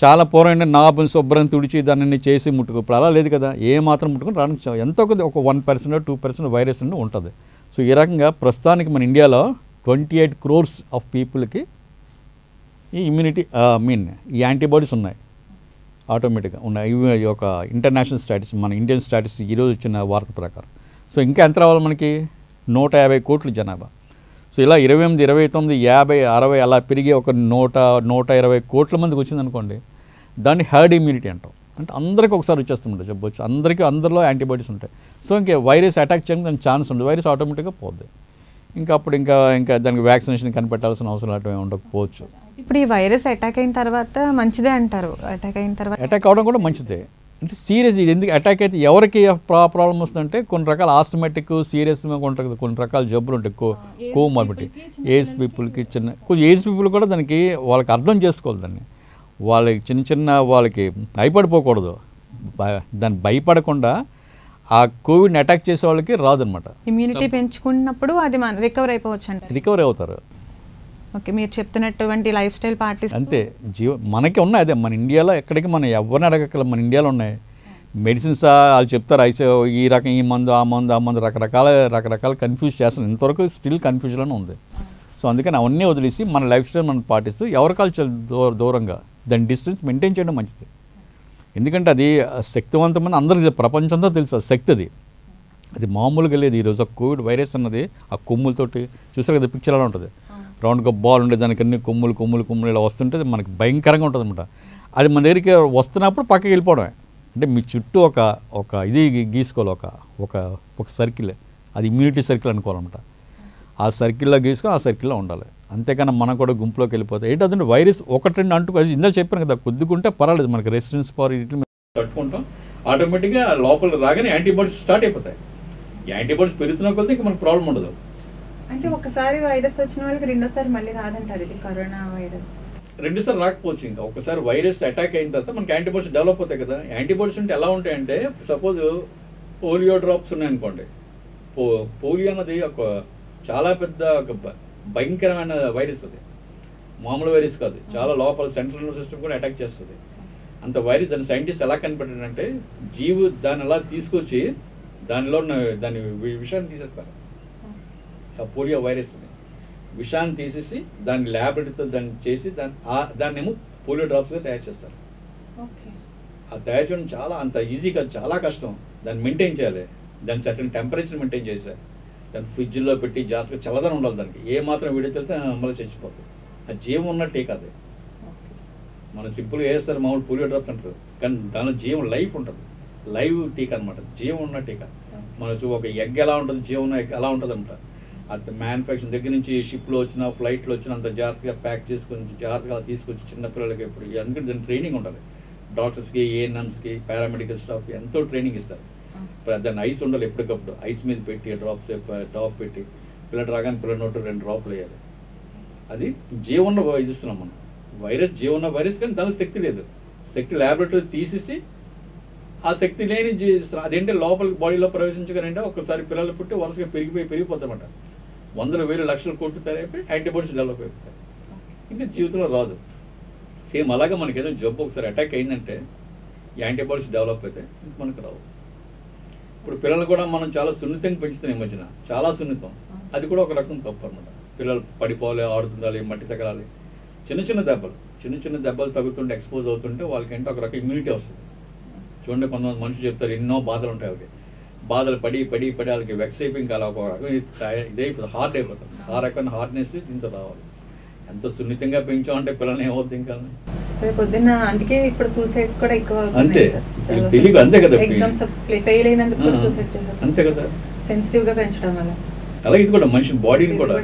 చాలా పూర్వమైన నాభం శుభ్రం తుడిచి దానిని చేసి ముట్టుకు ఇప్పుడు అలా లేదు కదా ఏ మాత్రం ముట్టుకుని రావడం ఎంతో కొద్ది ఒక one percent two percent virus అనేది ఉంటుంది సో ఈ రకంగా ప్రస్తుతానికి మన ఇండియాలో ట్వంటీ ఎయిట్ క్రోర్స్ ఆఫ్ పీపుల్కి ఈ ఇమ్యూనిటీ మీన్ ఈ యాంటీబాడీస్ ఉన్నాయి ఆటోమేటిక్గా ఉన్నాయి ఇవి ఒక ఇంటర్నేషనల్ స్టాటిస్ మన ఇండియన్ స్టాటిస్ ఈరోజు వచ్చిన వార్త ప్రకారం సో ఇంకా ఎంత రావాలి మనకి నూట యాభై కోట్ల జనాభా సో ఇలా ఇరవై ఎనిమిది ఇరవై తొమ్మిది యాభై అరవై అలా పెరిగి ఒక నూట నూట ఇరవై కోట్ల మందికి వచ్చింది అనుకోండి దాన్ని హర్డ్ ఇమ్యూనిటీ అంటాం అంటే అందరికీ ఒకసారి వచ్చేస్తుంటాయి చెప్పొచ్చు అందరికీ అందరిలో యాంటీబాడీస్ ఉంటాయి సో ఇంకా వైరస్ అటాక్ చేయడానికి దానికి ఛాన్స్ ఉండదు వైరస్ ఆటోమేటిక్గా పోద్ది ఇంకా అప్పుడు ఇంకా ఇంకా దానికి వ్యాక్సినేషన్ కనిపెట్టాల్సిన అవసరం అటువంటి ఉండకపోవచ్చు
ఇప్పుడు ఈ వైరస్ అటాక్ అయిన తర్వాత మంచిదే అంటారు అటాక్ అయిన తర్వాత
అటాక్ అవడం కూడా మంచిదే అంటే సీరియస్ ఇది ఎందుకు అటాక్ అయితే ఎవరికి ప్రా ప్రాబ్లం వస్తుందంటే కొన్ని రకాల ఆస్మెటిక్ సీరియస్ ఉంటుంది కొన్ని రకాల జబ్బులు ఉంటాయి కో కోమార్బిటీ ఏజ్ పీపుల్కి చిన్న కొంచెం ఏజ్ పీపుల్ కూడా దానికి వాళ్ళకి అర్థం చేసుకోవాలి దాన్ని వాళ్ళకి చిన్న చిన్న వాళ్ళకి భయపడిపోకూడదు దాన్ని భయపడకుండా ఆ కోవిడ్ని అటాక్ చేసే వాళ్ళకి రాదనమాట ఇమ్యూనిటీ
పెంచుకున్నప్పుడు అది రికవర్ అయిపోవచ్చు రికవర్ అవుతారు ఓకే మీరు చెప్తున్నటువంటి లైఫ్ స్టైల్ పార్టీస్ అంతే
జీవ మనకి ఉన్నాయి అదే మన ఇండియాలో ఎక్కడికి మనం ఎవరిని అడగక్కల మన ఇండియాలో ఉన్నాయి మెడిసిన్స్ వాళ్ళు చెప్తారు ఐసే ఈ రకం ఈ మందు ఆ మందు ఆ మందు రకరకాల రకరకాల కన్ఫ్యూజ్ చేస్తున్నారు ఇంతవరకు స్టిల్ అని ఉంది సో అందుకని అవన్నీ వదిలేసి మన లైఫ్ స్టైల్ మనం పాటిస్తూ ఎవరి కల్చర్ దూరంగా దాని డిస్టెన్స్ మెయింటైన్ చేయడం మంచిది ఎందుకంటే అది శక్తివంతమైన అందరికీ ప్రపంచంతో తెలుసు శక్తి అది అది మామూలుగా లేదు ఈరోజు కోవిడ్ వైరస్ అన్నది ఆ కొమ్ములతోటి చూసారు కదా పిక్చర్ అలా ఉంటుంది రౌండ్గా బాల్ ఉండే దానికన్నీ కొమ్ములు కొమ్ములు కొమ్ములు ఇలా వస్తుంటే మనకి భయంకరంగా ఉంటుంది అనమాట అది మన దగ్గరికి వస్తున్నప్పుడు పక్కకి వెళ్ళిపోవడమే అంటే మీ చుట్టూ ఒక ఒక ఇది గీసుకోవాలి ఒక ఒక ఒక సర్కిల్ అది ఇమ్యూనిటీ సర్కిల్ అనుకోవాలన్నమాట ఆ సర్కిల్లో గీసుకొని ఆ సర్కిల్లో ఉండాలి అంతేకాని మనం కూడా గుంపులోకి వెళ్ళిపోతాం ఏంటంటే వైరస్ ఒకటి రెండు అంటూ అది ఇందా చెప్పాను కదా కొద్దుకుంటే పర్వాలేదు మనకి రెసిడెన్స్ పవర్ ఇట్లా కట్టుకుంటాం ఆటోమేటిక్గా లోపల రాగానే యాంటీబాడీస్ స్టార్ట్ అయిపోతాయి యాంటీబాడీస్ పెరుగుతున్న కొద్దీ మనకు ప్రాబ్లం ఉండదు
అంటే ఒకసారి వైరస్ వచ్చిన వాళ్ళకి రెండోసారి మళ్ళీ రాదంటారు ఇది కరోనా వైరస్
రెండుసార్లు రాకపోవచ్చు ఇంకా ఒకసారి వైరస్ అటాక్ అయిన తర్వాత మనకి యాంటీబాడీస్ డెవలప్ అవుతాయి కదా యాంటీబాడీస్ అంటే ఎలా ఉంటాయంటే సపోజ్ పోలియో డ్రాప్స్ ఉన్నాయనుకోండి పో పోలియో అన్నది ఒక చాలా పెద్ద ఒక భయంకరమైన వైరస్ అది మామూలు వైరస్ కాదు చాలా లోపల సెంట్రల్ నర్వస్ సిస్టమ్ కూడా అటాక్ చేస్తుంది అంత వైరస్ దాని సైంటిస్ట్ ఎలా అంటే జీవు దాన్ని అలా తీసుకొచ్చి దానిలో ఉన్న దాని విషయాన్ని తీసేస్తారు పోలియో వైరస్ని విషాన్ని తీసేసి దాన్ని ల్యాబరేటరీతో దాన్ని చేసి దాన్ని దాన్నేమో పోలియో డ్రాప్స్గా తయారు చేస్తారు ఆ తయారు చేయడం చాలా అంత ఈజీ కాదు చాలా కష్టం దాన్ని మెయింటైన్ చేయాలి దాని సర్టన్ టెంపరేచర్ మెయింటైన్ చేశారు దాన్ని ఫ్రిడ్జ్లో పెట్టి జాగ్రత్తగా చల్లదనం ఉండాలి దానికి ఏ మాత్రం వీడియో తెలితే మళ్ళీ చచ్చిపోతుంది ఆ జీవం ఉన్నట్టే కాదు మనం సింపుల్గా వేస్తారు మామూలు పోలియో డ్రాప్స్ అంటారు కానీ దాని జీవం లైఫ్ ఉంటుంది లైవ్ టీకా అనమాట జీవం ఉన్న టీకా మన ఒక ఎగ్ ఎలా ఉంటుంది జీవం ఎగ్ ఎలా ఉంటుంది అంటారు అంత మ్యానుఫ్యాక్చరింగ్ దగ్గర నుంచి షిప్లో వచ్చిన ఫ్లైట్లో వచ్చిన అంత జాగ్రత్తగా ప్యాక్ చేసుకుని జాగ్రత్తగా తీసుకొచ్చి చిన్నపిల్లలకి ఎప్పుడు అందుకని దాని ట్రైనింగ్ ఉండాలి డాక్టర్స్కి ఏఎన్ఎమ్స్కి పారామెడికల్ స్టాఫ్కి ఎంతో ట్రైనింగ్ ఇస్తారు దాన్ని ఐస్ ఉండాలి ఎప్పటికప్పుడు ఐస్ మీద పెట్టి డ్రాప్స్ టాప్ పెట్టి పిల్లలు రాగానే పిల్లల నోటు రెండు డ్రాప్లు వేయాలి అది జీవన ఇదిస్తున్నాం మనం వైరస్ జీవన వైరస్ కానీ దానికి శక్తి లేదు శక్తి ల్యాబొరేటరీ తీసేసి ఆ శక్తి లేని అదేంటి లోపలికి బాడీలో ప్రవేశించగానే ఒకసారి పిల్లలు పుట్టి వరుసగా పెరిగిపోయి అన్నమాట వందల వేలు లక్షల కోట్లు తయారైపోయి యాంటీబాడీస్ డెవలప్ అయిపోతాయి ఇంకా జీవితంలో రాదు సేమ్ అలాగే మనకి ఏదైనా జబ్బు ఒకసారి అటాక్ అయిందంటే యాంటీబాడీస్ డెవలప్ అయితే మనకు రావు ఇప్పుడు పిల్లలు కూడా మనం చాలా సున్నితంగా పెంచుతాం ఈ మధ్యన చాలా సున్నితం అది కూడా ఒక రకం తప్పు అనమాట పిల్లలు పడిపోవాలి ఆడుతుండాలి మట్టి తగలాలి చిన్న చిన్న దెబ్బలు చిన్న చిన్న దెబ్బలు తగ్గుతుంటే ఎక్స్పోజ్ అవుతుంటే వాళ్ళకి ఏంటో ఒక రకం ఇమ్యూనిటీ వస్తుంది చూడండి కొంతమంది మనుషులు చెప్తారు ఎన్నో బాధలు ఉంటాయి వాళ్ళకి బాధలు పడి పడి పడి వాళ్ళకి వెక్సేపింగ్ అయిపోయి ఇంకా అలా హార్ట్ అయిపోతుంది ఆ రకమైన హార్ట్నెస్ ఇంత రావాలి ఎంత సున్నితంగా పెంచామంటే పిల్లలు ఏమవుతుంది ఇంకా
పొద్దున్న అందుకే అంతే తెలియదు అంతే కదా అయినందుకు అంతే కదా సెన్సిటివ్ పెంచడం
ఇది కూడా మనిషి బాడీని కూడా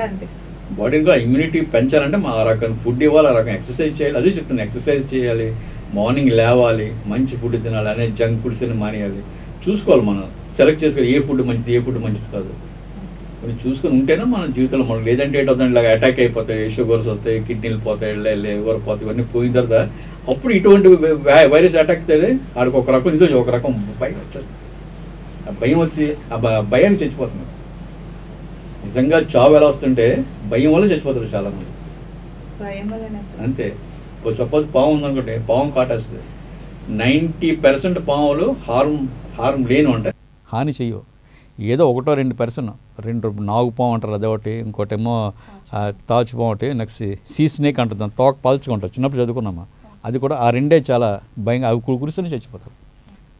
బాడీని కూడా ఇమ్యూనిటీ పెంచాలంటే మా ఆ రకం ఫుడ్ ఇవ్వాలి ఆ రకం ఎక్సర్సైజ్ చేయాలి అదే చెప్తున్నాను ఎక్సర్సైజ్ చేయాలి మార్నింగ్ లేవాలి మంచి ఫుడ్ తినాలి అనే జంక్ ఫుడ్స్ అని మానేయాలి చూసుకోవాలి మనం సెలెక్ట్ చేసుకొని ఏ ఫుడ్ మంచిది ఏ ఫుడ్ మంచిది కాదు మరి చూసుకొని ఉంటేనే మన జీవితంలో మనం లేదంటే ఏంటవుతుంది ఇలా అటాక్ అయిపోతాయి షుగర్స్ వస్తాయి కిడ్నీలు పోతాయి లివర్ పోతాయి ఇవన్నీ పోయిన తర్వాత అప్పుడు ఇటువంటి వైరస్ అటాక్ అయితే ఆడికి ఒక రకం ఇది ఒక రకం భయం వచ్చేస్తుంది ఆ భయం వచ్చి ఆ భయాన్ని చచ్చిపోతున్నారు నిజంగా చావు ఎలా వస్తుంటే భయం వల్ల చచ్చిపోతారు చాలామంది అంతే ఇప్పుడు సపోజ్ పాము ఉందనుకుంటే పాము కాటేస్తుంది నైంటీ పర్సెంట్ పాములు హార్మ్ హార్మ్ లేని ఉంటాయి హాని చెయ్యవు ఏదో ఒకటో రెండు పర్సన్ రెండు నాగుపాం అంటారు అదొకటి ఇంకోటేమో తాచుపాం ఒకటి నెక్స్ట్ సీ స్నేక్ అంటుంది తోక పాల్చుకుంటారు చిన్నప్పుడు చదువుకున్నామా అది కూడా ఆ రెండే చాలా భయంగా అవి కురిసిని చచ్చిపోతారు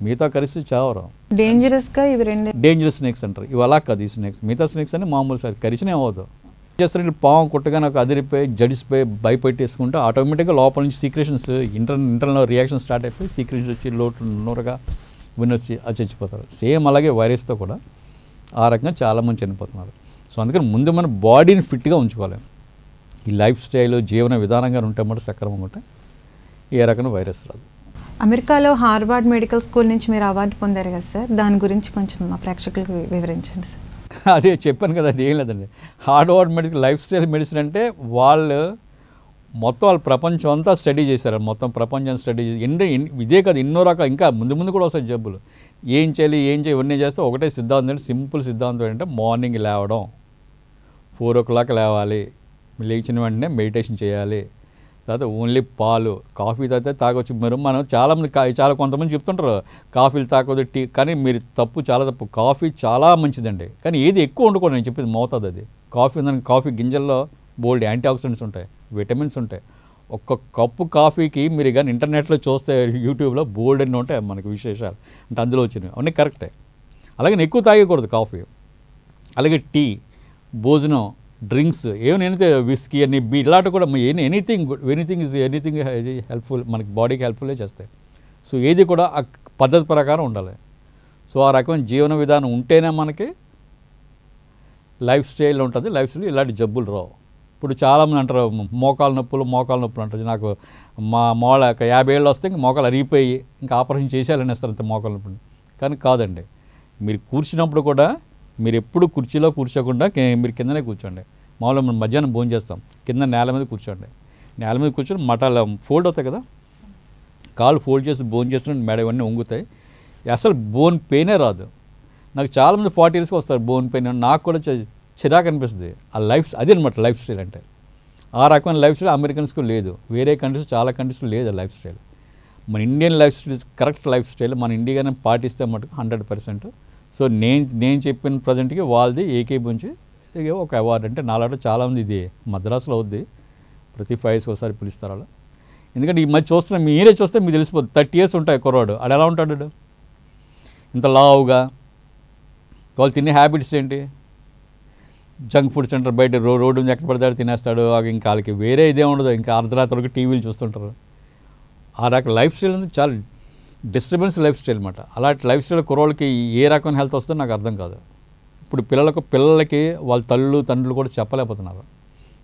మిగతా కలిసి చావరు
డేంజరస్గా ఇవి రెండు
డేంజరస్ స్నేక్స్ అంటారు ఇవి అలా కాదు ఈ స్నేక్స్ మిగతా స్నేక్స్ అని మామూలు సార్ కరిచినే అవ్వదు చేస్తారంటే పాము కొట్టగానే నాకు అదిరిపోయి జడిసిపోయి భయపెట్టేసుకుంటే ఆటోమేటిక్గా లోపల నుంచి secretions inter internal reaction start అయిపోయి సీక్రేషన్స్ వచ్చి లోటు నూరగా వినొచ్చి అది చచ్చిపోతారు సేమ్ అలాగే వైరస్తో కూడా ఆ రకంగా చాలామంది చనిపోతున్నారు సో అందుకని ముందు మన బాడీని ఫిట్గా ఉంచుకోలేము ఈ లైఫ్ స్టైల్ జీవన విధానంగా ఉంటే మాట సక్రమంగా ఉంటే ఏ రకమైన వైరస్ రాదు
అమెరికాలో హార్వర్డ్ మెడికల్ స్కూల్ నుంచి మీరు అవార్డు పొందారు కదా సార్ దాని గురించి కొంచెం మా ప్రేక్షకులకు వివరించండి సార్
అదే చెప్పాను కదా అది ఏం లేదండి Harvard medical life style medicine అంటే వాళ్ళు మొత్తం వాళ్ళు ప్రపంచం అంతా స్టడీ చేశారు మొత్తం ప్రపంచం స్టడీ చేసి ఎన్ని ఇదే కాదు ఎన్నో రకాల ఇంకా ముందు ముందు కూడా వస్తాయి జబ్బులు ఏం చేయాలి ఏం చేయాలి ఇవన్నీ చేస్తే ఒకటే సిద్ధాంతం అంటే సింపుల్ సిద్ధాంతం ఏంటంటే మార్నింగ్ లేవడం ఫోర్ ఓ క్లాక్ లేవాలి లేచిన వెంటనే మెడిటేషన్ చేయాలి తర్వాత ఓన్లీ పాలు కాఫీ తాగితే తాగొచ్చు మీరు మనం చాలామంది చాలా కొంతమంది చెప్తుంటారు కాఫీలు తాగదు టీ కానీ మీరు తప్పు చాలా తప్పు కాఫీ చాలా మంచిదండి కానీ ఏది ఎక్కువ వండుకోండి నేను చెప్పేది మోతాదు అది కాఫీ ఉందని కాఫీ గింజల్లో బోల్డ్ యాంటీ ఆక్సిడెంట్స్ ఉంటాయి విటమిన్స్ ఉంటాయి ఒక్క కప్పు కాఫీకి మీరు కానీ ఇంటర్నెట్లో చూస్తే యూట్యూబ్లో బోల్డ్ అన్నీ ఉంటాయి మనకి విశేషాలు అంటే అందులో వచ్చినవి అవన్నీ కరెక్టే అలాగే ఎక్కువ తాగకూడదు కాఫీ అలాగే టీ భోజనం డ్రింక్స్ ఏమైనా విస్కీ అని బీ ఇలాంటి కూడా any anything anything is anything helpful మనకి బాడీకి హెల్ప్ఫుల్లే చేస్తాయి సో ఏది కూడా ఆ పద్ధతి ప్రకారం ఉండాలి సో ఆ రకమైన జీవన విధానం ఉంటేనే మనకి లైఫ్ స్టైల్ ఉంటుంది లైఫ్ స్టైల్ ఇలాంటి జబ్బులు రావు ఇప్పుడు చాలామంది అంటారు మోకాలు నొప్పులు మోకాలు నొప్పులు అంటారు నాకు మా మోళ ఒక యాభై ఏళ్ళు వస్తే ఇంకా మోకాలు అరిగిపోయి ఇంకా ఆపరేషన్ చేసేయాలని ఇస్తారు అంతే మోకాలు నొప్పులు కానీ కాదండి మీరు కూర్చున్నప్పుడు కూడా మీరు ఎప్పుడు కుర్చీలో కూర్చోకుండా మీరు కిందనే కూర్చోండి మామూలుగా మనం మధ్యాహ్నం భోజనం చేస్తాం కింద నేల మీద కూర్చోండి నేల మీద కూర్చొని మటాలు ఫోల్డ్ అవుతాయి కదా కాలు ఫోల్డ్ చేసి భోజనం చేసినట్టు మెడ ఇవన్నీ వంగుతాయి అసలు బోన్ పెయినే రాదు నాకు చాలామంది ఫార్టీ ఇయర్స్కి వస్తారు బోన్ పెయిన్ నాకు కూడా చిరాకు అనిపిస్తుంది ఆ లైఫ్ అది అనమాట లైఫ్ స్టైల్ అంటే ఆ రకమైన లైఫ్ స్టైల్ అమెరికన్స్కు లేదు వేరే కంట్రీస్ చాలా కంట్రీస్లో లేదు ఆ లైఫ్ స్టైల్ మన Indian life style is correct life style మన ఇండియానే పాటిస్తే మటుకు హండ్రెడ్ పర్సెంట్ సో నేను నేను చెప్పిన ప్రజెంట్కి వాళ్ళది నుంచి ఒక అవార్డు అంటే నాలాట చాలామంది ఇది మద్రాసులో అవుద్ది ప్రతి ఫైవ్ ఇయర్స్ ఒకసారి పిలుస్తారు వాళ్ళు ఎందుకంటే ఈ మధ్య చూస్తున్న మీరే చూస్తే మీకు తెలిసిపోతుంది థర్టీ ఇయర్స్ ఉంటాయి కుర్రాడు ఆడు ఎలా ఉంటాడు ఇంత లావుగా వాళ్ళు తినే హ్యాబిట్స్ ఏంటి జంక్ ఫుడ్ సెంటర్ బయట రో రోడ్డు ఎక్కడ పడతాడు తినేస్తాడు ఇంకా వాళ్ళకి వేరే ఇదే ఉండదు ఇంకా అర్ధరాత్రి వరకు టీవీలు చూస్తుంటారు ఆ రకం లైఫ్ స్టైల్ అనేది చాలా డిస్టర్బెన్స్ లైఫ్ స్టైల్ అనమాట అలాంటి లైఫ్ స్టైల్ కుర్రోళ్ళకి ఏ రకమైన హెల్త్ వస్తుందో నాకు అర్థం కాదు ఇప్పుడు పిల్లలకు పిల్లలకి వాళ్ళ తల్లు తండ్రులు కూడా చెప్పలేకపోతున్నారు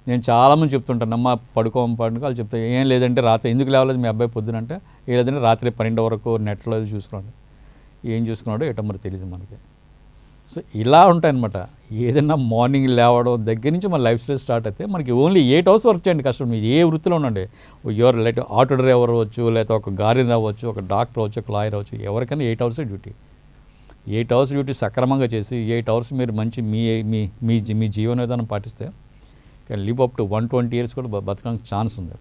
నేను చాలామంది చెప్తుంటాను అమ్మ పడుకోం పడుకో వాళ్ళు చెప్తాను ఏం లేదంటే రాత్రి ఎందుకు లేవలేదు మీ అబ్బాయి పొద్దునంటే ఏ లేదంటే రాత్రి పన్నెండు వరకు నెట్లో చూసుకోండి ఏం చూసుకున్నాడో ఎటో మరి తెలియదు మనకి సో ఇలా ఉంటాయన్నమాట ఏదైనా మార్నింగ్ లేవడం దగ్గర నుంచి మన లైఫ్ స్టైల్ స్టార్ట్ అయితే మనకి ఓన్లీ ఎయిట్ అవర్స్ వర్క్ చేయండి కష్టం మీరు ఏ వృత్తిలో ఉండండి ఎవరు లైట్ ఆటో డ్రైవర్ అవ్వచ్చు లేకపోతే ఒక గార్డెన్ అవ్వచ్చు ఒక డాక్టర్ అవ్వచ్చు ఒక లాయర్ అవ్వచ్చు ఎవరికైనా eight hours duty eight hours duty సక్రమంగా చేసి ఎయిట్ అవర్స్ మీరు మంచి మీ మీ మీ మీ జీవన విధానం పాటిస్తే కానీ live up to one twenty years కూడా బతకడానికి ఛాన్స్ ఉంది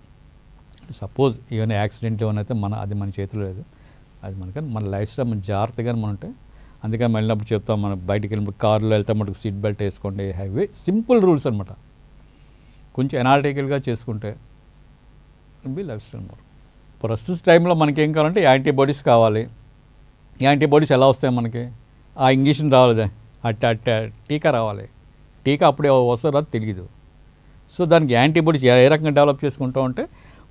సపోజ్ ఏమైనా యాక్సిడెంట్ ఏమైనా అయితే మన అది మన చేతిలో లేదు అది మనకని మన లైఫ్ స్టైల్ మన జాగ్రత్తగా మనం ఉంటే అందుకని వెళ్ళినప్పుడు చెప్తాం మనం బయటికి వెళ్ళినప్పుడు కారులో వెళ్తే మటుకు సీట్ బెల్ట్ వేసుకోండి హైవే సింపుల్ రూల్స్ అనమాట కొంచెం ఎనాలిటికల్గా చేసుకుంటే బి లైఫ్ స్టైల్ మోర్ ప్రస్తుత టైంలో మనకి ఏం కావాలంటే యాంటీబాడీస్ కావాలి యాంటీబాడీస్ ఎలా వస్తాయి మనకి ఆ ఇంజక్షన్ రావాలి అట్ట అట్ట టీకా రావాలి టీకా అప్పుడే వస్తారో తెలియదు సో దానికి యాంటీబాడీస్ ఏ రకంగా డెవలప్ చేసుకుంటా ఉంటే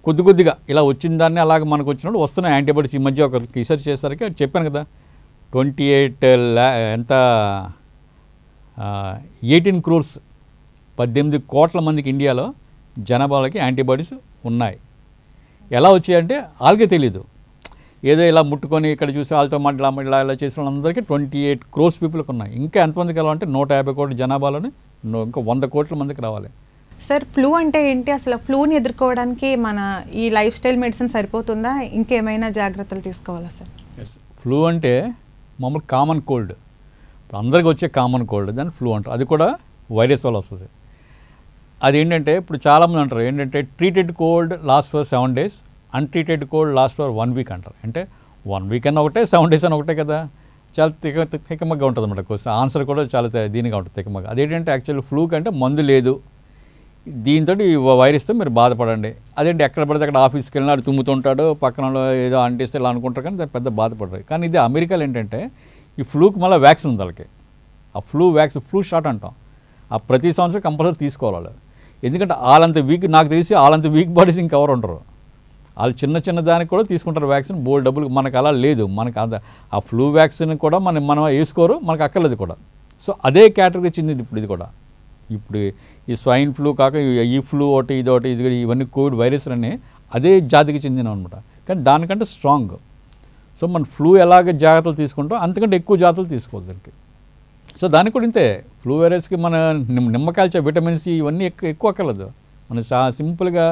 కొద్ది కొద్దిగా ఇలా వచ్చిన దాన్ని అలాగే మనకు వచ్చినప్పుడు వస్తున్న యాంటీబాడీస్ ఈ మధ్య ఒక రీసెర్చ్ చేసరికి చెప్పాను కదా ట్వంటీ ఎయిట్ ల్యా ఎంత ఎయిటీన్ క్రోర్స్ పద్దెనిమిది కోట్ల మందికి ఇండియాలో జనాభాలకి యాంటీబాడీస్ ఉన్నాయి ఎలా వచ్చాయంటే వాళ్ళకే తెలియదు ఏదో ఇలా ముట్టుకొని ఇక్కడ చూసి వాళ్ళతో ఇలా ఇలా ఇలా చేసిన వాళ్ళందరికీ ట్వంటీ ఎయిట్ క్రోర్స్ పీపుల్కి ఉన్నాయి ఇంకా ఎంతమందికి కావాలంటే నూట యాభై కోట్ల జనాభాలోని ఇంకా వంద కోట్ల మందికి రావాలి
సార్ ఫ్లూ అంటే ఏంటి అసలు ఫ్లూని ఎదుర్కోవడానికి మన ఈ లైఫ్ స్టైల్ మెడిసిన్ సరిపోతుందా ఇంకేమైనా జాగ్రత్తలు తీసుకోవాలా సార్
ఫ్లూ అంటే మామూలు కామన్ కోల్డ్ ఇప్పుడు అందరికి వచ్చే కామన్ కోల్డ్ దాన్ని ఫ్లూ అంటారు అది కూడా వైరస్ వల్ల వస్తుంది అది ఏంటంటే ఇప్పుడు చాలామంది అంటారు ఏంటంటే treated cold last for seven days untreated cold last for one week అంటారు అంటే వన్ వీక్ అన్న ఒకటే సెవెన్ డేస్ అని ఒకటే కదా చాలా తిక తికమగ్గా ఉంటుంది అనమాట క్వశ్చన్ ఆన్సర్ కూడా చాలా దీనిగా ఉంటుంది తిక్కమగ్గా అదేంటంటే యాక్చువల్లీ ఫ్లూ కంటే మందు లేదు దీంతో ఈ వైరస్తో మీరు బాధపడండి అదేంటి ఎక్కడ పడితే అక్కడ ఆఫీస్కి వెళ్ళినా అది తుమ్ముతుంటాడు పక్కన ఏదో అంటేస్తే ఇలా అనుకుంటారు కానీ పెద్ద బాధపడరు కానీ ఇది అమెరికాలో ఏంటంటే ఈ ఫ్లూకి మళ్ళీ వ్యాక్సిన్ ఉంది వాళ్ళకి ఆ ఫ్లూ వ్యాక్సిన్ ఫ్లూ షాట్ అంటాం ఆ ప్రతి సంవత్సరం కంపల్సరీ తీసుకోవాలి ఎందుకంటే వాళ్ళంత వీక్ నాకు తెలిసి వాళ్ళంత వీక్ బాడీస్ ఇంకెవరు ఉండరు వాళ్ళు చిన్న చిన్న దానికి కూడా తీసుకుంటారు వ్యాక్సిన్ బోల్ డబ్బులు మనకు అలా లేదు మనకు అంత ఆ ఫ్లూ వ్యాక్సిన్ కూడా మనం మనం వేసుకోరు మనకు అక్కర్లేదు కూడా సో అదే కేటగిరీ చెందింది ఇప్పుడు ఇది కూడా ఇప్పుడు ఈ స్వైన్ ఫ్లూ కాక ఈ ఫ్లూ ఒకటి ఇది ఒకటి ఇది ఇవన్నీ కోవిడ్ వైరస్ అనే అదే జాతికి చెందిన అనమాట కానీ దానికంటే స్ట్రాంగ్ సో మన ఫ్లూ ఎలాగ జాగ్రత్తలు తీసుకుంటాం అంతకంటే ఎక్కువ జాగ్రత్తలు తీసుకోవాలి దానికి సో దానికి కూడా ఇంతే ఫ్లూ వైరస్కి మన నిమ్మకాయలు విటమిన్ సి ఇవన్నీ ఎక్కువ ఎక్కువ అక్కర్లేదు మన సింపుల్గా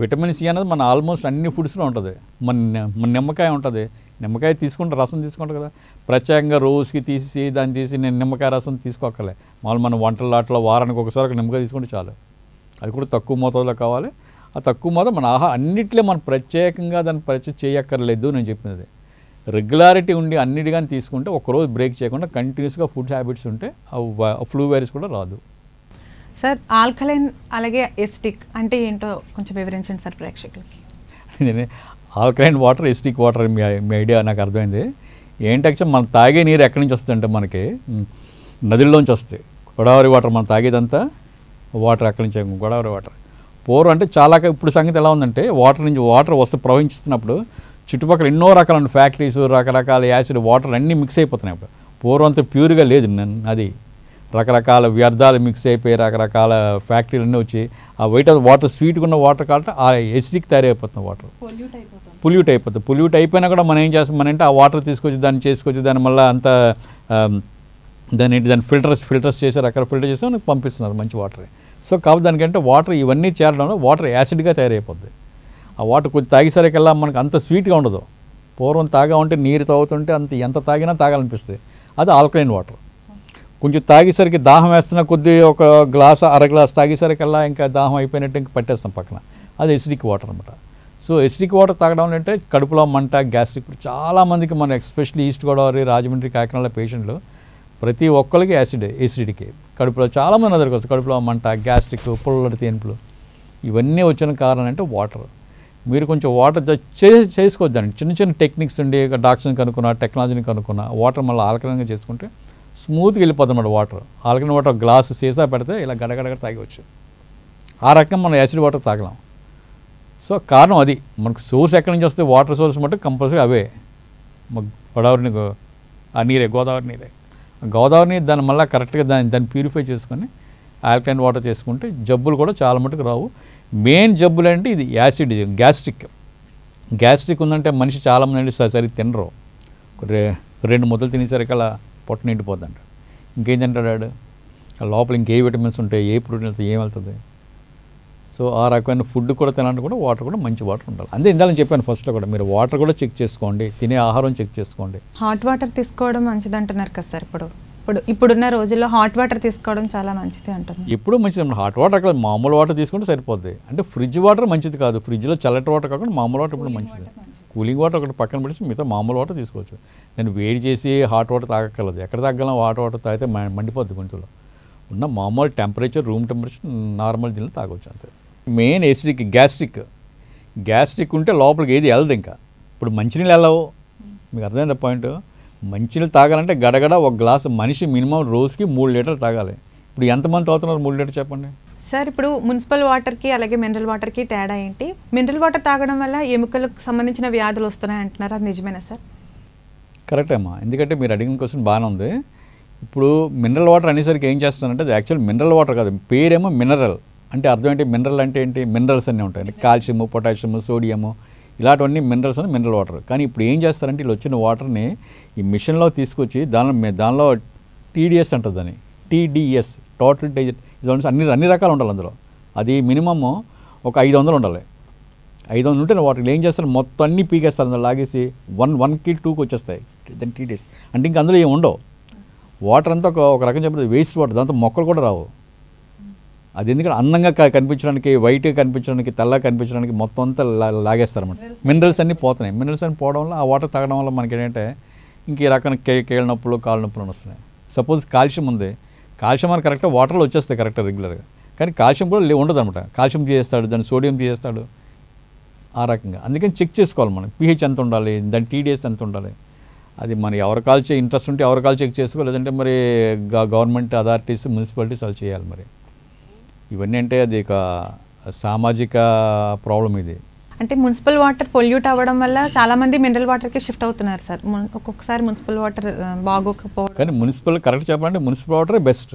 విటమిన్ సి అనేది మన ఆల్మోస్ట్ అన్ని ఫుడ్స్లో ఉంటుంది మన మన నిమ్మకాయ ఉంటుంది నిమ్మకాయ తీసుకుంటే రసం తీసుకుంటారు కదా ప్రత్యేకంగా రోజుకి తీసి దాన్ని చేసి నేను నిమ్మకాయ రసం తీసుకోకలే మామూలు మనం వంటల ఆటలో వారానికి ఒకసారి ఒక నిమ్మకాయ తీసుకుంటే చాలు అది కూడా తక్కువ మోతాదులో కావాలి ఆ తక్కువ మోతాదు మన ఆహా అన్నింటిలో మనం ప్రత్యేకంగా దాన్ని పరిచయం చేయక్కర్లేదు నేను చెప్పినది రెగ్యులారిటీ ఉండి అన్నిటిగా తీసుకుంటే ఒకరోజు బ్రేక్ చేయకుండా కంటిన్యూస్గా ఫుడ్ హ్యాబిట్స్ ఉంటే ఆ ఫ్లూ వైరస్ కూడా రాదు
సార్ ఆల్కలైన్ అలాగే ఎస్టిక్ అంటే ఏంటో కొంచెం వివరించండి సార్ ప్రేక్షకులకి
ఆల్కలైన్ వాటర్ ఎస్టిక్ వాటర్ మీ మీ ఐడియా నాకు అర్థమైంది ఏంటి మనం తాగే నీరు ఎక్కడి నుంచి వస్తుందంటే మనకి నదుల్లోంచి వస్తాయి గోదావరి వాటర్ మనం తాగేదంతా వాటర్ ఎక్కడి నుంచి గోదావరి వాటర్ పూర్వం అంటే చాలా ఇప్పుడు సంగతి ఎలా ఉందంటే వాటర్ నుంచి వాటర్ వస్తూ ప్రవహిస్తున్నప్పుడు చుట్టుపక్కల ఎన్నో రకాలైన ఫ్యాక్టరీస్ రకరకాల యాసిడ్ వాటర్ అన్నీ మిక్స్ అయిపోతున్నాయి ఇప్పుడు పూర్వం అంతా ప్యూర్గా లేదు అది రకరకాల వ్యర్థాలు మిక్స్ అయిపోయి రకరకాల ఫ్యాక్టరీలన్నీ వచ్చి ఆ వైట్ వాటర్ స్వీట్గా ఉన్న వాటర్ కాబట్టి ఆ ఎసిడిక్ తయారైపోతుంది వాటర్ పొల్యూట్ అయిపోతుంది పొల్యూట్ అయిపోయినా కూడా మనం ఏం చేస్తాం మనంటే ఆ వాటర్ తీసుకొచ్చి దాన్ని చేసుకొచ్చి దాని మళ్ళీ అంత దాని దాన్ని ఫిల్టర్స్ ఫిల్టర్స్ చేసి రకరకాల ఫిల్టర్ చేసి మనకు పంపిస్తున్నారు మంచి వాటర్ సో కాబట్టి దానికంటే వాటర్ ఇవన్నీ చేరడంలో వాటర్ యాసిడ్గా తయారైపోద్ది ఆ వాటర్ కొంచెం తాగేసరికల్లా మనకు అంత స్వీట్గా ఉండదు పూర్వం తాగా ఉంటే నీరు తాగుతుంటే అంత ఎంత తాగినా తాగాలనిపిస్తుంది అది ఆల్కలైన్ వాటర్ కొంచెం తాగేసరికి దాహం వేస్తున్న కొద్దీ ఒక గ్లాస్ అర గ్లాస్ తాగేసరికల్లా ఇంకా దాహం అయిపోయినట్టు ఇంకా పట్టేస్తాం పక్కన అది ఎసిడిక్ వాటర్ అనమాట సో ఎసిడిక్ వాటర్ తాగడం అంటే కడుపులో మంట గ్యాస్ట్రిక్ చాలామందికి మన ఎక్స్పెషలీ ఈస్ట్ గోదావరి రాజమండ్రి కాకినాడ పేషెంట్లు ప్రతి ఒక్కరికి యాసిడ్ ఎసిడికి కడుపులో చాలామంది ఎదుర్కోవచ్చు కడుపులో మంట గ్యాస్ట్రిక్ పుల్లడి తేన్పులు ఇవన్నీ వచ్చిన కారణం అంటే వాటర్ మీరు కొంచెం వాటర్ చేసుకోవద్దండి చిన్న చిన్న టెక్నిక్స్ ఉండి డాక్టర్ని కనుక్కున్నా టెక్నాలజీని కనుక్కున్నా వాటర్ మళ్ళీ ఆలకరంగా చేసుకుంటే స్మూత్గా వెళ్ళిపోతుందన్నమాట water alkaline water glass glass సీసా పెడితే ఇలా గడగడగడ తాగవచ్చు ఆ రకం మనం యాసిడ్ వాటర్ తాగలేం సో కారణం అది మనకు సోర్స్ ఎక్కడి నుంచి వస్తే వాటర్ సోర్స్ మటు కంపల్సరీ అవే గోదావరి ఆ నీరే గోదావరి నీరే గోదావరి నీరు దాని మళ్ళీ కరెక్ట్గా దాన్ని దాన్ని ప్యూరిఫై చేసుకొని ఆల్కలైన్ వాటర్ చేసుకుంటే జబ్బులు కూడా చాలా మటుకు రావు మెయిన్ జబ్బులు అంటే ఇది యాసిడ్ గ్యాస్ట్రిక్ గ్యాస్ట్రిక్ ఉందంటే మనిషి చాలామంది అంటే సరి తినరు రెండు ముద్దలు తినేసరికి అలా పొట్ట నిండిపోద్దంట ఇంకేం తింటాడు ఆడు లోపల ఇంకే విటమిన్స్ ఉంటాయి ఏ ప్రోటీన్ వెళ్తాయి ఏం వెళ్తుంది సో ఆ రకమైన ఫుడ్ కూడా తినాలంటే కూడా వాటర్ కూడా మంచి వాటర్ ఉండాలి అంతే ఇందాలని చెప్పాను ఫస్ట్లో కూడా మీరు వాటర్ కూడా చెక్ చేసుకోండి తినే ఆహారం చెక్ చేసుకోండి
హాట్ వాటర్ తీసుకోవడం మంచిది అంటున్నారు కదా సార్ ఇప్పుడు ఇప్పుడు ఇప్పుడున్న రోజుల్లో హాట్ వాటర్ తీసుకోవడం చాలా మంచిది అంటారు
ఎప్పుడు మంచిది హాట్ వాటర్ కాదు మామూలు వాటర్ తీసుకుంటే సరిపోద్ది అంటే ఫ్రిడ్జ్ వాటర్ మంచిది కాదు ఫ్రిడ్జ్లో చల్లటి వాటర్ కాకుండా మామూలు వాటర్ ఇప్పుడు మంచిది కూలింగ్ వాటర్ ఒకటి పక్కన పెట్టి మిగతా మామూలు వాటర్ తీసుకోవచ్చు నేను వేడి చేసి హాట్ వాటర్ తాగక్కర్లేదు ఎక్కడ తగ్గలం హాట్ వాటర్ తాగితే మండిపోద్ది గొంతులో ఉన్న మామూలు టెంపరేచర్ రూమ్ టెంపరేచర్ నార్మల్ దీనిలో తాగవచ్చు అంతే మెయిన్ ఏసిడిక్ గ్యాస్ట్రిక్ గ్యాస్ట్రిక్ ఉంటే లోపలికి ఏది వెళ్ళదు ఇంకా ఇప్పుడు మంచినీళ్ళు వెళ్ళవు మీకు అర్థమైంది పాయింట్ మంచినీళ్ళు తాగాలంటే గడగడ ఒక గ్లాసు మనిషి మినిమం రోజుకి మూడు లీటర్లు తాగాలి ఇప్పుడు ఎంతమంది తాగుతున్నారు మూడు లీటర్ చెప్పండి
సార్ ఇప్పుడు మున్సిపల్ వాటర్కి అలాగే మినరల్ వాటర్కి తేడా ఏంటి మినరల్ వాటర్ తాగడం వల్ల ఎముకలకు సంబంధించిన వ్యాధులు వస్తున్నాయి అంటున్నారు అది నిజమేనా సార్
కరెక్ట్ అమ్మా ఎందుకంటే మీరు అడిగిన క్వశ్చన్ బాగానే ఉంది ఇప్పుడు మినరల్ వాటర్ అనేసరికి ఏం చేస్తున్నారంటే అది యాక్చువల్ మినరల్ వాటర్ కాదు పేరేమో మినరల్ అంటే అర్థం ఏంటి మినరల్ అంటే ఏంటి మినరల్స్ అన్నీ ఉంటాయి కాల్షియము పొటాషియము సోడియము ఇలాంటివన్నీ మినరల్స్ అని మినరల్ వాటర్ కానీ ఇప్పుడు ఏం చేస్తారంటే వీళ్ళు వచ్చిన వాటర్ని ఈ మిషన్లో తీసుకొచ్చి దానిలో దానిలో టీడీఎస్ అంటుంది దాన్ని టీడీఎస్ టోటల్ డిజిట్ ఇస్ అన్ని అన్ని రకాలు ఉండాలి అందులో అది మినిమమ్ ఒక ఐదు వందలు ఉండాలి ఐదు వందలు ఉంటే వాటికి ఏం చేస్తారు మొత్తం అన్ని పీకేస్తారు అందులో లాగేసి వన్ వన్కి టూకి వచ్చేస్తాయి దెన్ టీడీఎస్ అంటే ఇంక అందులో ఏమి ఉండవు వాటర్ అంతా ఒక రకం చెప్పారు వేస్ట్ వాటర్ దాంతో మొక్కలు కూడా రావు అది ఎందుకంటే అందంగా కనిపించడానికి వైట్గా కనిపించడానికి తెల్లగా కనిపించడానికి మొత్తం అంతా లాగేస్తారన్నమాట మినరల్స్ అన్నీ పోతున్నాయి మినరల్స్ అన్ని పోవడం వల్ల ఆ వాటర్ తాగడం వల్ల మనకి ఏంటంటే ఇంక ఈ రకం కే కేళ్ళ నొప్పులు కాళ్ళ నొప్పులు వస్తున్నాయి సపోజ్ కాల్షియం ఉంది కాల్షియం అని కరెక్ట్గా వాటర్లో వచ్చేస్తాయి కరెక్ట్ రెగ్యులర్గా కానీ కాల్షియం కూడా ఉండదు అనమాట కాల్షియం తీసేస్తాడు దాన్ని సోడియం తీసేస్తాడు ఆ రకంగా అందుకని చెక్ చేసుకోవాలి మనం పీహెచ్ ఎంత ఉండాలి దాని టీడీఎస్ ఎంత ఉండాలి అది మన ఎవరి కాల్చే ఇంట్రెస్ట్ ఉంటే ఎవరి కాల్చి చెక్ చేసుకోవాలి లేదంటే మరి గవర్నమెంట్ అథారిటీస్ మున్సిపాలిటీస్ వాళ్ళు చేయాలి మరి ఇవన్నీ అంటే అది ఒక సామాజిక ప్రాబ్లం ఇది
అంటే మున్సిపల్ వాటర్ పొల్యూట్ అవ్వడం వల్ల చాలా మంది మినరల్ కి షిఫ్ట్ అవుతున్నారు సార్ ఒక్కొక్కసారి మున్సిపల్ వాటర్ బాగోకపోవడం
కానీ మున్సిపల్ కరెక్ట్ చెప్పాలంటే మున్సిపల్ వాటర్ బెస్ట్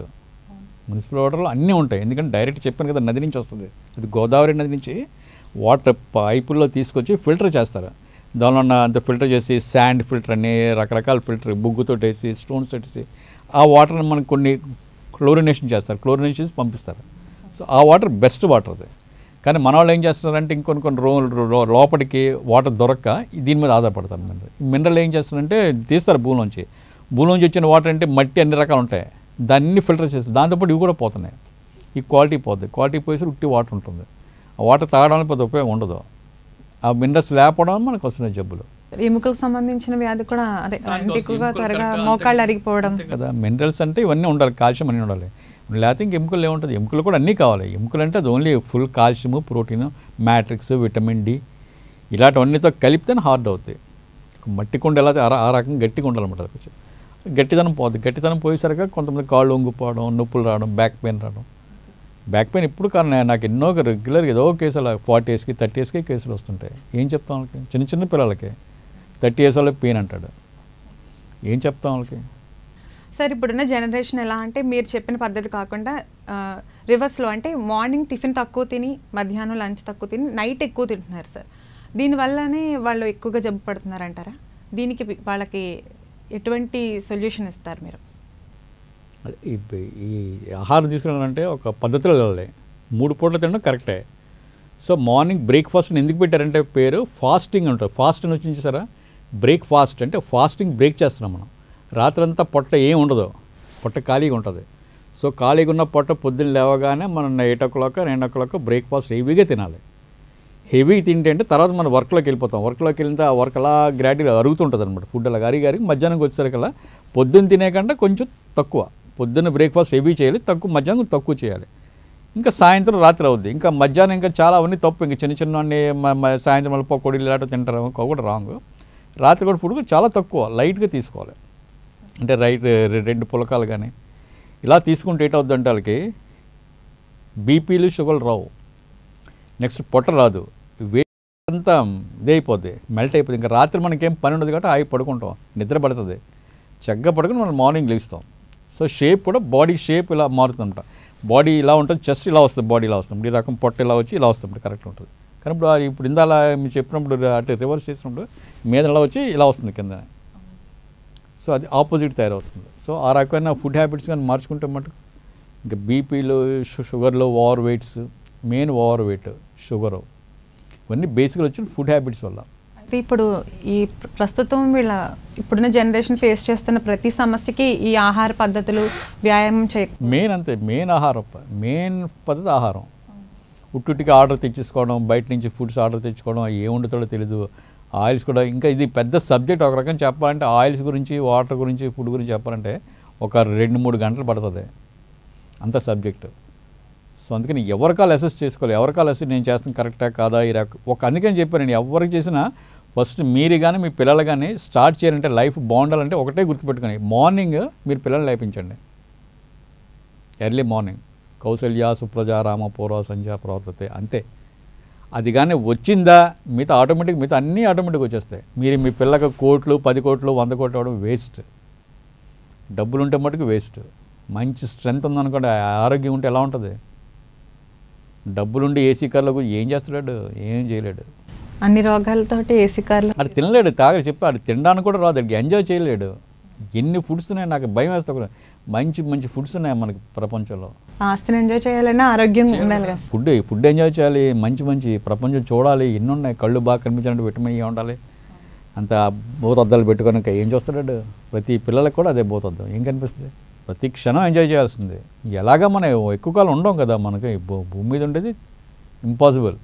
మున్సిపల్ వాటర్లో అన్నీ ఉంటాయి ఎందుకంటే డైరెక్ట్ చెప్పాను కదా నది నుంచి వస్తుంది అది గోదావరి నది నుంచి వాటర్ పైపుల్లో తీసుకొచ్చి ఫిల్టర్ చేస్తారు దానిలో ఉన్న అంత ఫిల్టర్ చేసి శాండ్ ఫిల్టర్ అని రకరకాల ఫిల్టర్ బొగ్గుతో వేసి స్టోన్స్ వేసి ఆ వాటర్ని మనకు కొన్ని క్లోరినేషన్ చేస్తారు క్లోరినేషన్ చేసి పంపిస్తారు సో ఆ వాటర్ బెస్ట్ వాటర్ అది కానీ మన వాళ్ళు ఏం చేస్తున్నారంటే ఇంకొన్ని కొన్ని రో లోపలికి వాటర్ దొరక్క దీని మీద ఆధారపడతారు మినరల్ మినరల్ ఏం చేస్తున్నారంటే తీస్తారు భూమిలోంచి భూమిలోంచి వచ్చిన వాటర్ అంటే మట్టి అన్ని రకాలు ఉంటాయి దాన్ని ఫిల్టర్ చేస్తారు దాంతోపాటు ఇవి కూడా పోతున్నాయి ఈ క్వాలిటీ పోతుంది క్వాలిటీ పోయేసి ఉట్టి వాటర్ ఉంటుంది ఆ వాటర్ తాగడానికి పెద్ద ఉపయోగం ఉండదు ఆ మినరల్స్ లేకపోవడం మనకు వస్తున్నాయి జబ్బులు
ఎముకలకు సంబంధించిన వ్యాధి కూడా అదే ఎక్కువగా త్వరగా మోకాళ్ళు అరిగిపోవడం
కదా మినరల్స్ అంటే ఇవన్నీ ఉండాలి కాల్షియం అన్నీ ఉండాలి లేకపోతే ఇంక ఎముకలు ఏముంటుంది ఎముకలు కూడా అన్నీ కావాలి ఎముకలు అంటే అది only full calcium protein matrix vitamin D ఇలాంటివన్నీతో కలిపితే హార్డ్ అవుతాయి మట్టి కొండ ఎలా ఆ రకంగా గట్టిగా ఉండాలన్నమాట కొంచెం గట్టితనం పోదు గట్టితనం పోయేసరిగా కొంతమంది కాళ్ళు వంగిపోవడం నొప్పులు రావడం బ్యాక్ పెయిన్ రావడం బ్యాక్ పెయిన్ ఇప్పుడు కారణం నాకు ఎన్నో రెగ్యులర్గా ఏదో కేసులు ఫార్టీ ఇయర్స్కి థర్టీ ఇయర్స్కి కేసులు వస్తుంటాయి ఏం చెప్తాం వాళ్ళకి చిన్న చిన్న పిల్లలకి థర్టీ ఇయర్స్ వాళ్ళకి పెయిన్ అంటాడు ఏం
చెప్తాం వాళ్ళకి సార్ ఇప్పుడున్న జనరేషన్ ఎలా అంటే మీరు చెప్పిన పద్ధతి కాకుండా రివర్స్లో అంటే మార్నింగ్ టిఫిన్ తక్కువ తిని మధ్యాహ్నం లంచ్ తక్కువ తిని నైట్ ఎక్కువ తింటున్నారు సార్ దీనివల్లనే వాళ్ళు ఎక్కువగా జబ్బు పడుతున్నారు అంటారా దీనికి వాళ్ళకి ఎటువంటి సొల్యూషన్ ఇస్తారు మీరు
ఈ ఆహారం తీసుకున్నారంటే ఒక పద్ధతిలో వెళ్ళాలి మూడు పూటలు తినడం కరెక్టే సో మార్నింగ్ బ్రేక్ఫాస్ట్ని ఎందుకు పెట్టారంటే పేరు ఫాస్టింగ్ అంటారు ఫాస్ట్ అని వచ్చింది బ్రేక్ఫాస్ట్ అంటే ఫాస్టింగ్ బ్రేక్ చేస్తున్నాం మనం రాత్రంతా పొట్ట ఏం ఉండదు పొట్ట ఖాళీగా ఉంటుంది సో ఖాళీగా ఉన్న పొట్ట పొద్దున్న లేవగానే మనం eight o'clock nine o'clock breakfast హెవీగా తినాలి హెవీ తింటే అంటే తర్వాత మనం వర్క్లోకి వెళ్ళిపోతాం వర్క్లోకి వెళ్ళితే ఆ వర్క్ అలా గ్రాడ్యుగా అరుగుతుంటుంది అనమాట ఫుడ్ అలా గారి గారికి మధ్యాహ్నంకి వచ్చేసరికల్లా పొద్దున్న తినే కంటే కొంచెం తక్కువ పొద్దున్న బ్రేక్ఫాస్ట్ హెవీ చేయాలి తక్కువ మధ్యాహ్నం తక్కువ చేయాలి ఇంకా సాయంత్రం రాత్రి అవుద్ది ఇంకా మధ్యాహ్నం ఇంకా చాలా అవన్నీ తప్పు ఇంకా చిన్న చిన్న అన్ని సాయంత్రం మళ్ళీ పకోడీలు ఇలాంటివి తింటారు కూడా రాంగ్ రాత్రి కూడా ఫుడ్ కూడా చాలా తక్కువ లైట్గా తీసుకోవాలి అంటే రైట్ రెండు పులకాలు కానీ ఇలా తీసుకుంటే ఏటవుద్ది అంటే వాళ్ళకి బీపీలు షుగర్లు రావు నెక్స్ట్ పొట్ట రాదు వేడి అంతా ఇదైపోద్ది మెల్ట్ అయిపోద్ది ఇంకా రాత్రి మనకేం పని ఉండదు కాబట్టి ఆగి పడుకుంటాం నిద్ర పడుతుంది చక్కగా పడుకుని మనం మార్నింగ్ లేస్తాం సో షేప్ కూడా బాడీ షేప్ ఇలా మారుతుందంట బాడీ ఇలా ఉంటుంది చెస్ట్ ఇలా వస్తుంది బాడీ ఇలా వస్తుంది ఈ రకం పొట్ట ఇలా వచ్చి ఇలా వస్తుంది కరెక్ట్ ఉంటుంది కానీ ఇప్పుడు ఇప్పుడు ఇందాల మీరు చెప్పినప్పుడు అటు రివర్స్ చేసినప్పుడు మీద ఇలా వచ్చి ఇలా వస్తుంది కింద సో అది ఆపోజిట్ తయారవుతుంది సో ఆ రకమైన ఫుడ్ హ్యాబిట్స్ కానీ మార్చుకుంటే మటు ఇంకా బీపీలో షుగర్లో over weights main over weight sugar ఇవన్నీ బేసిక్గా వచ్చిన ఫుడ్ హ్యాబిట్స్ వల్ల
అయితే ఇప్పుడు ఈ ప్రస్తుతం వీళ్ళ ఇప్పుడున్న జనరేషన్ ఫేస్ చేస్తున్న ప్రతి సమస్యకి ఈ ఆహార పద్ధతులు వ్యాయామం చేయ
మెయిన్ అంతే మెయిన్ ఆహారం మెయిన్ పద్ధతి ఆహారం ఉట్టుటికి ఆర్డర్ తెచ్చేసుకోవడం బయట నుంచి ఫుడ్స్ ఆర్డర్ తెచ్చుకోవడం ఏ తెలీదు ఆయిల్స్ కూడా ఇంకా ఇది పెద్ద సబ్జెక్ట్ ఒక రకం చెప్పాలంటే ఆయిల్స్ గురించి వాటర్ గురించి ఫుడ్ గురించి చెప్పాలంటే ఒక రెండు మూడు గంటలు పడుతుంది అంత సబ్జెక్టు సో అందుకని ఎవరికాలు అసెస్ చేసుకోవాలి ఎవరికాలు అసెస్ నేను చేస్తాను కరెక్టా కాదా ఇరా ఒక అందుకని చెప్పాను నేను ఎవరికి చేసినా ఫస్ట్ మీరు కానీ మీ పిల్లలు కానీ స్టార్ట్ చేయాలంటే లైఫ్ బాగుండాలంటే ఒకటే గుర్తుపెట్టుకొని మార్నింగ్ మీరు పిల్లల్ని లేపించండి ఎర్లీ మార్నింగ్ కౌశల్య సుప్రజ రామ పూర్వ సంధ్య ప్రవర్తతే అంతే అది కానీ వచ్చిందా మిగతా ఆటోమేటిక్ మిగతా అన్నీ ఆటోమేటిక్ వచ్చేస్తాయి మీరు మీ పిల్లకి కోట్లు పది కోట్లు వంద కోట్లు అవ్వడం వేస్ట్ డబ్బులు ఉంటే మటుకు వేస్ట్ మంచి స్ట్రెంగ్త్ ఉందనుకోండి ఆరోగ్యం ఉంటే ఎలా ఉంటుంది డబ్బులుండి ఏసీ కార్లో ఏం చేస్తున్నాడు ఏం చేయలేడు
అన్ని రోగాలతో ఏసీ కార్లు
అది తినలేడు తాగ చెప్పి అది తినడానికి కూడా రాదు ఎంజాయ్ చేయలేడు ఎన్ని ఫుడ్స్ ఉన్నాయి నాకు భయం వేస్తా కూడా మంచి మంచి ఫుడ్స్ ఉన్నాయి మనకి ప్రపంచంలో
ఆస్తిని ఎంజాయ్ చేయాలన్నా ఆరోగ్యం ఉండాలి
ఫుడ్ ఫుడ్ ఎంజాయ్ చేయాలి మంచి మంచి ప్రపంచం చూడాలి ఎన్ని ఉన్నాయి కళ్ళు బాగా కనిపించాలంటే విటమిన్ ఏ ఉండాలి అంత భూతద్దాలు పెట్టుకొని ఇంకా ఏం చూస్తాడు ప్రతి పిల్లలకు కూడా అదే భూతద్దం ఏం కనిపిస్తుంది ప్రతి క్షణం ఎంజాయ్ చేయాల్సిందే ఎలాగా మనం ఎక్కువ కాలం ఉండం కదా మనకి భూమి మీద ఉండేది ఇంపాసిబుల్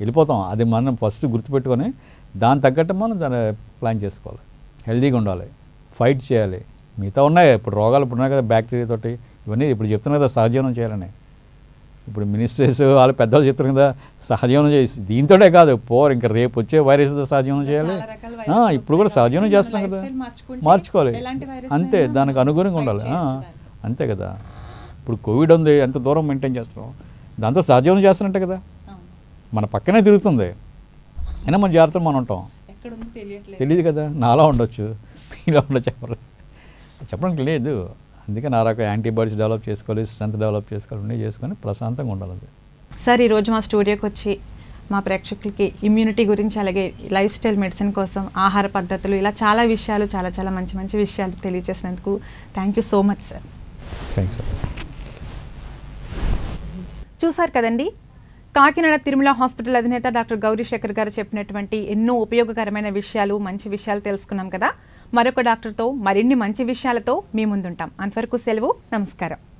వెళ్ళిపోతాం అది మనం ఫస్ట్ గుర్తుపెట్టుకొని దాని తగ్గట్టు మనం దాన్ని ప్లాన్ చేసుకోవాలి హెల్తీగా ఉండాలి ఫైట్ చేయాలి మిగతా ఉన్నాయి ఇప్పుడు రోగాలు ఇప్పుడు ఉన్నాయి కదా బ్యాక్టీరియా తోటి ఇవన్నీ ఇప్పుడు చెప్తున్నారు కదా సహజీవనం చేయాలని ఇప్పుడు మినిస్టర్స్ వాళ్ళు పెద్దవాళ్ళు చెప్తున్నారు కదా సహజీవనం చేసి దీంతోనే కాదు పోర్ ఇంకా రేపు వచ్చే వైరస్తో సహజీవనం చేయాలి ఇప్పుడు కూడా సహజీవనం చేస్తున్నాం కదా మార్చుకోవాలి అంతే దానికి అనుగుణంగా ఉండాలి అంతే కదా ఇప్పుడు కోవిడ్ ఉంది ఎంత దూరం మెయింటైన్ చేస్తున్నాం దాంతో సహజీవనం చేస్తున్నట్టే కదా మన పక్కనే తిరుగుతుంది అయినా మన జాగ్రత్తలు మనం ఉంటాం తెలియదు కదా నాలా ఉండొచ్చు మీలో ఉండొచ్చు ఎవరు చెప్పడానికి లేదు అందుకే నా రకం యాంటీబాడీస్ డెవలప్ చేసుకోవాలి స్ట్రెంత్ డెవలప్ చేసుకోవాలి చేసుకొని ప్రశాంతంగా ఉండాలి
సార్ ఈరోజు మా స్టూడియోకి వచ్చి మా ప్రేక్షకులకి ఇమ్యూనిటీ గురించి అలాగే లైఫ్ స్టైల్ మెడిసిన్ కోసం ఆహార పద్ధతులు ఇలా చాలా విషయాలు చాలా చాలా మంచి మంచి విషయాలు తెలియజేసినందుకు thank you so much sir thanks చూసారు కదండి కాకినాడ తిరుమల హాస్పిటల్ అధినేత డాక్టర్ గౌరీశేఖర్ గారు చెప్పినటువంటి ఎన్నో ఉపయోగకరమైన విషయాలు మంచి విషయాలు తెలుసుకున్నాం కదా మరొక డాక్టర్తో మరిన్ని మంచి విషయాలతో మీ ముందుంటాం అంతవరకు సెలవు నమస్కారం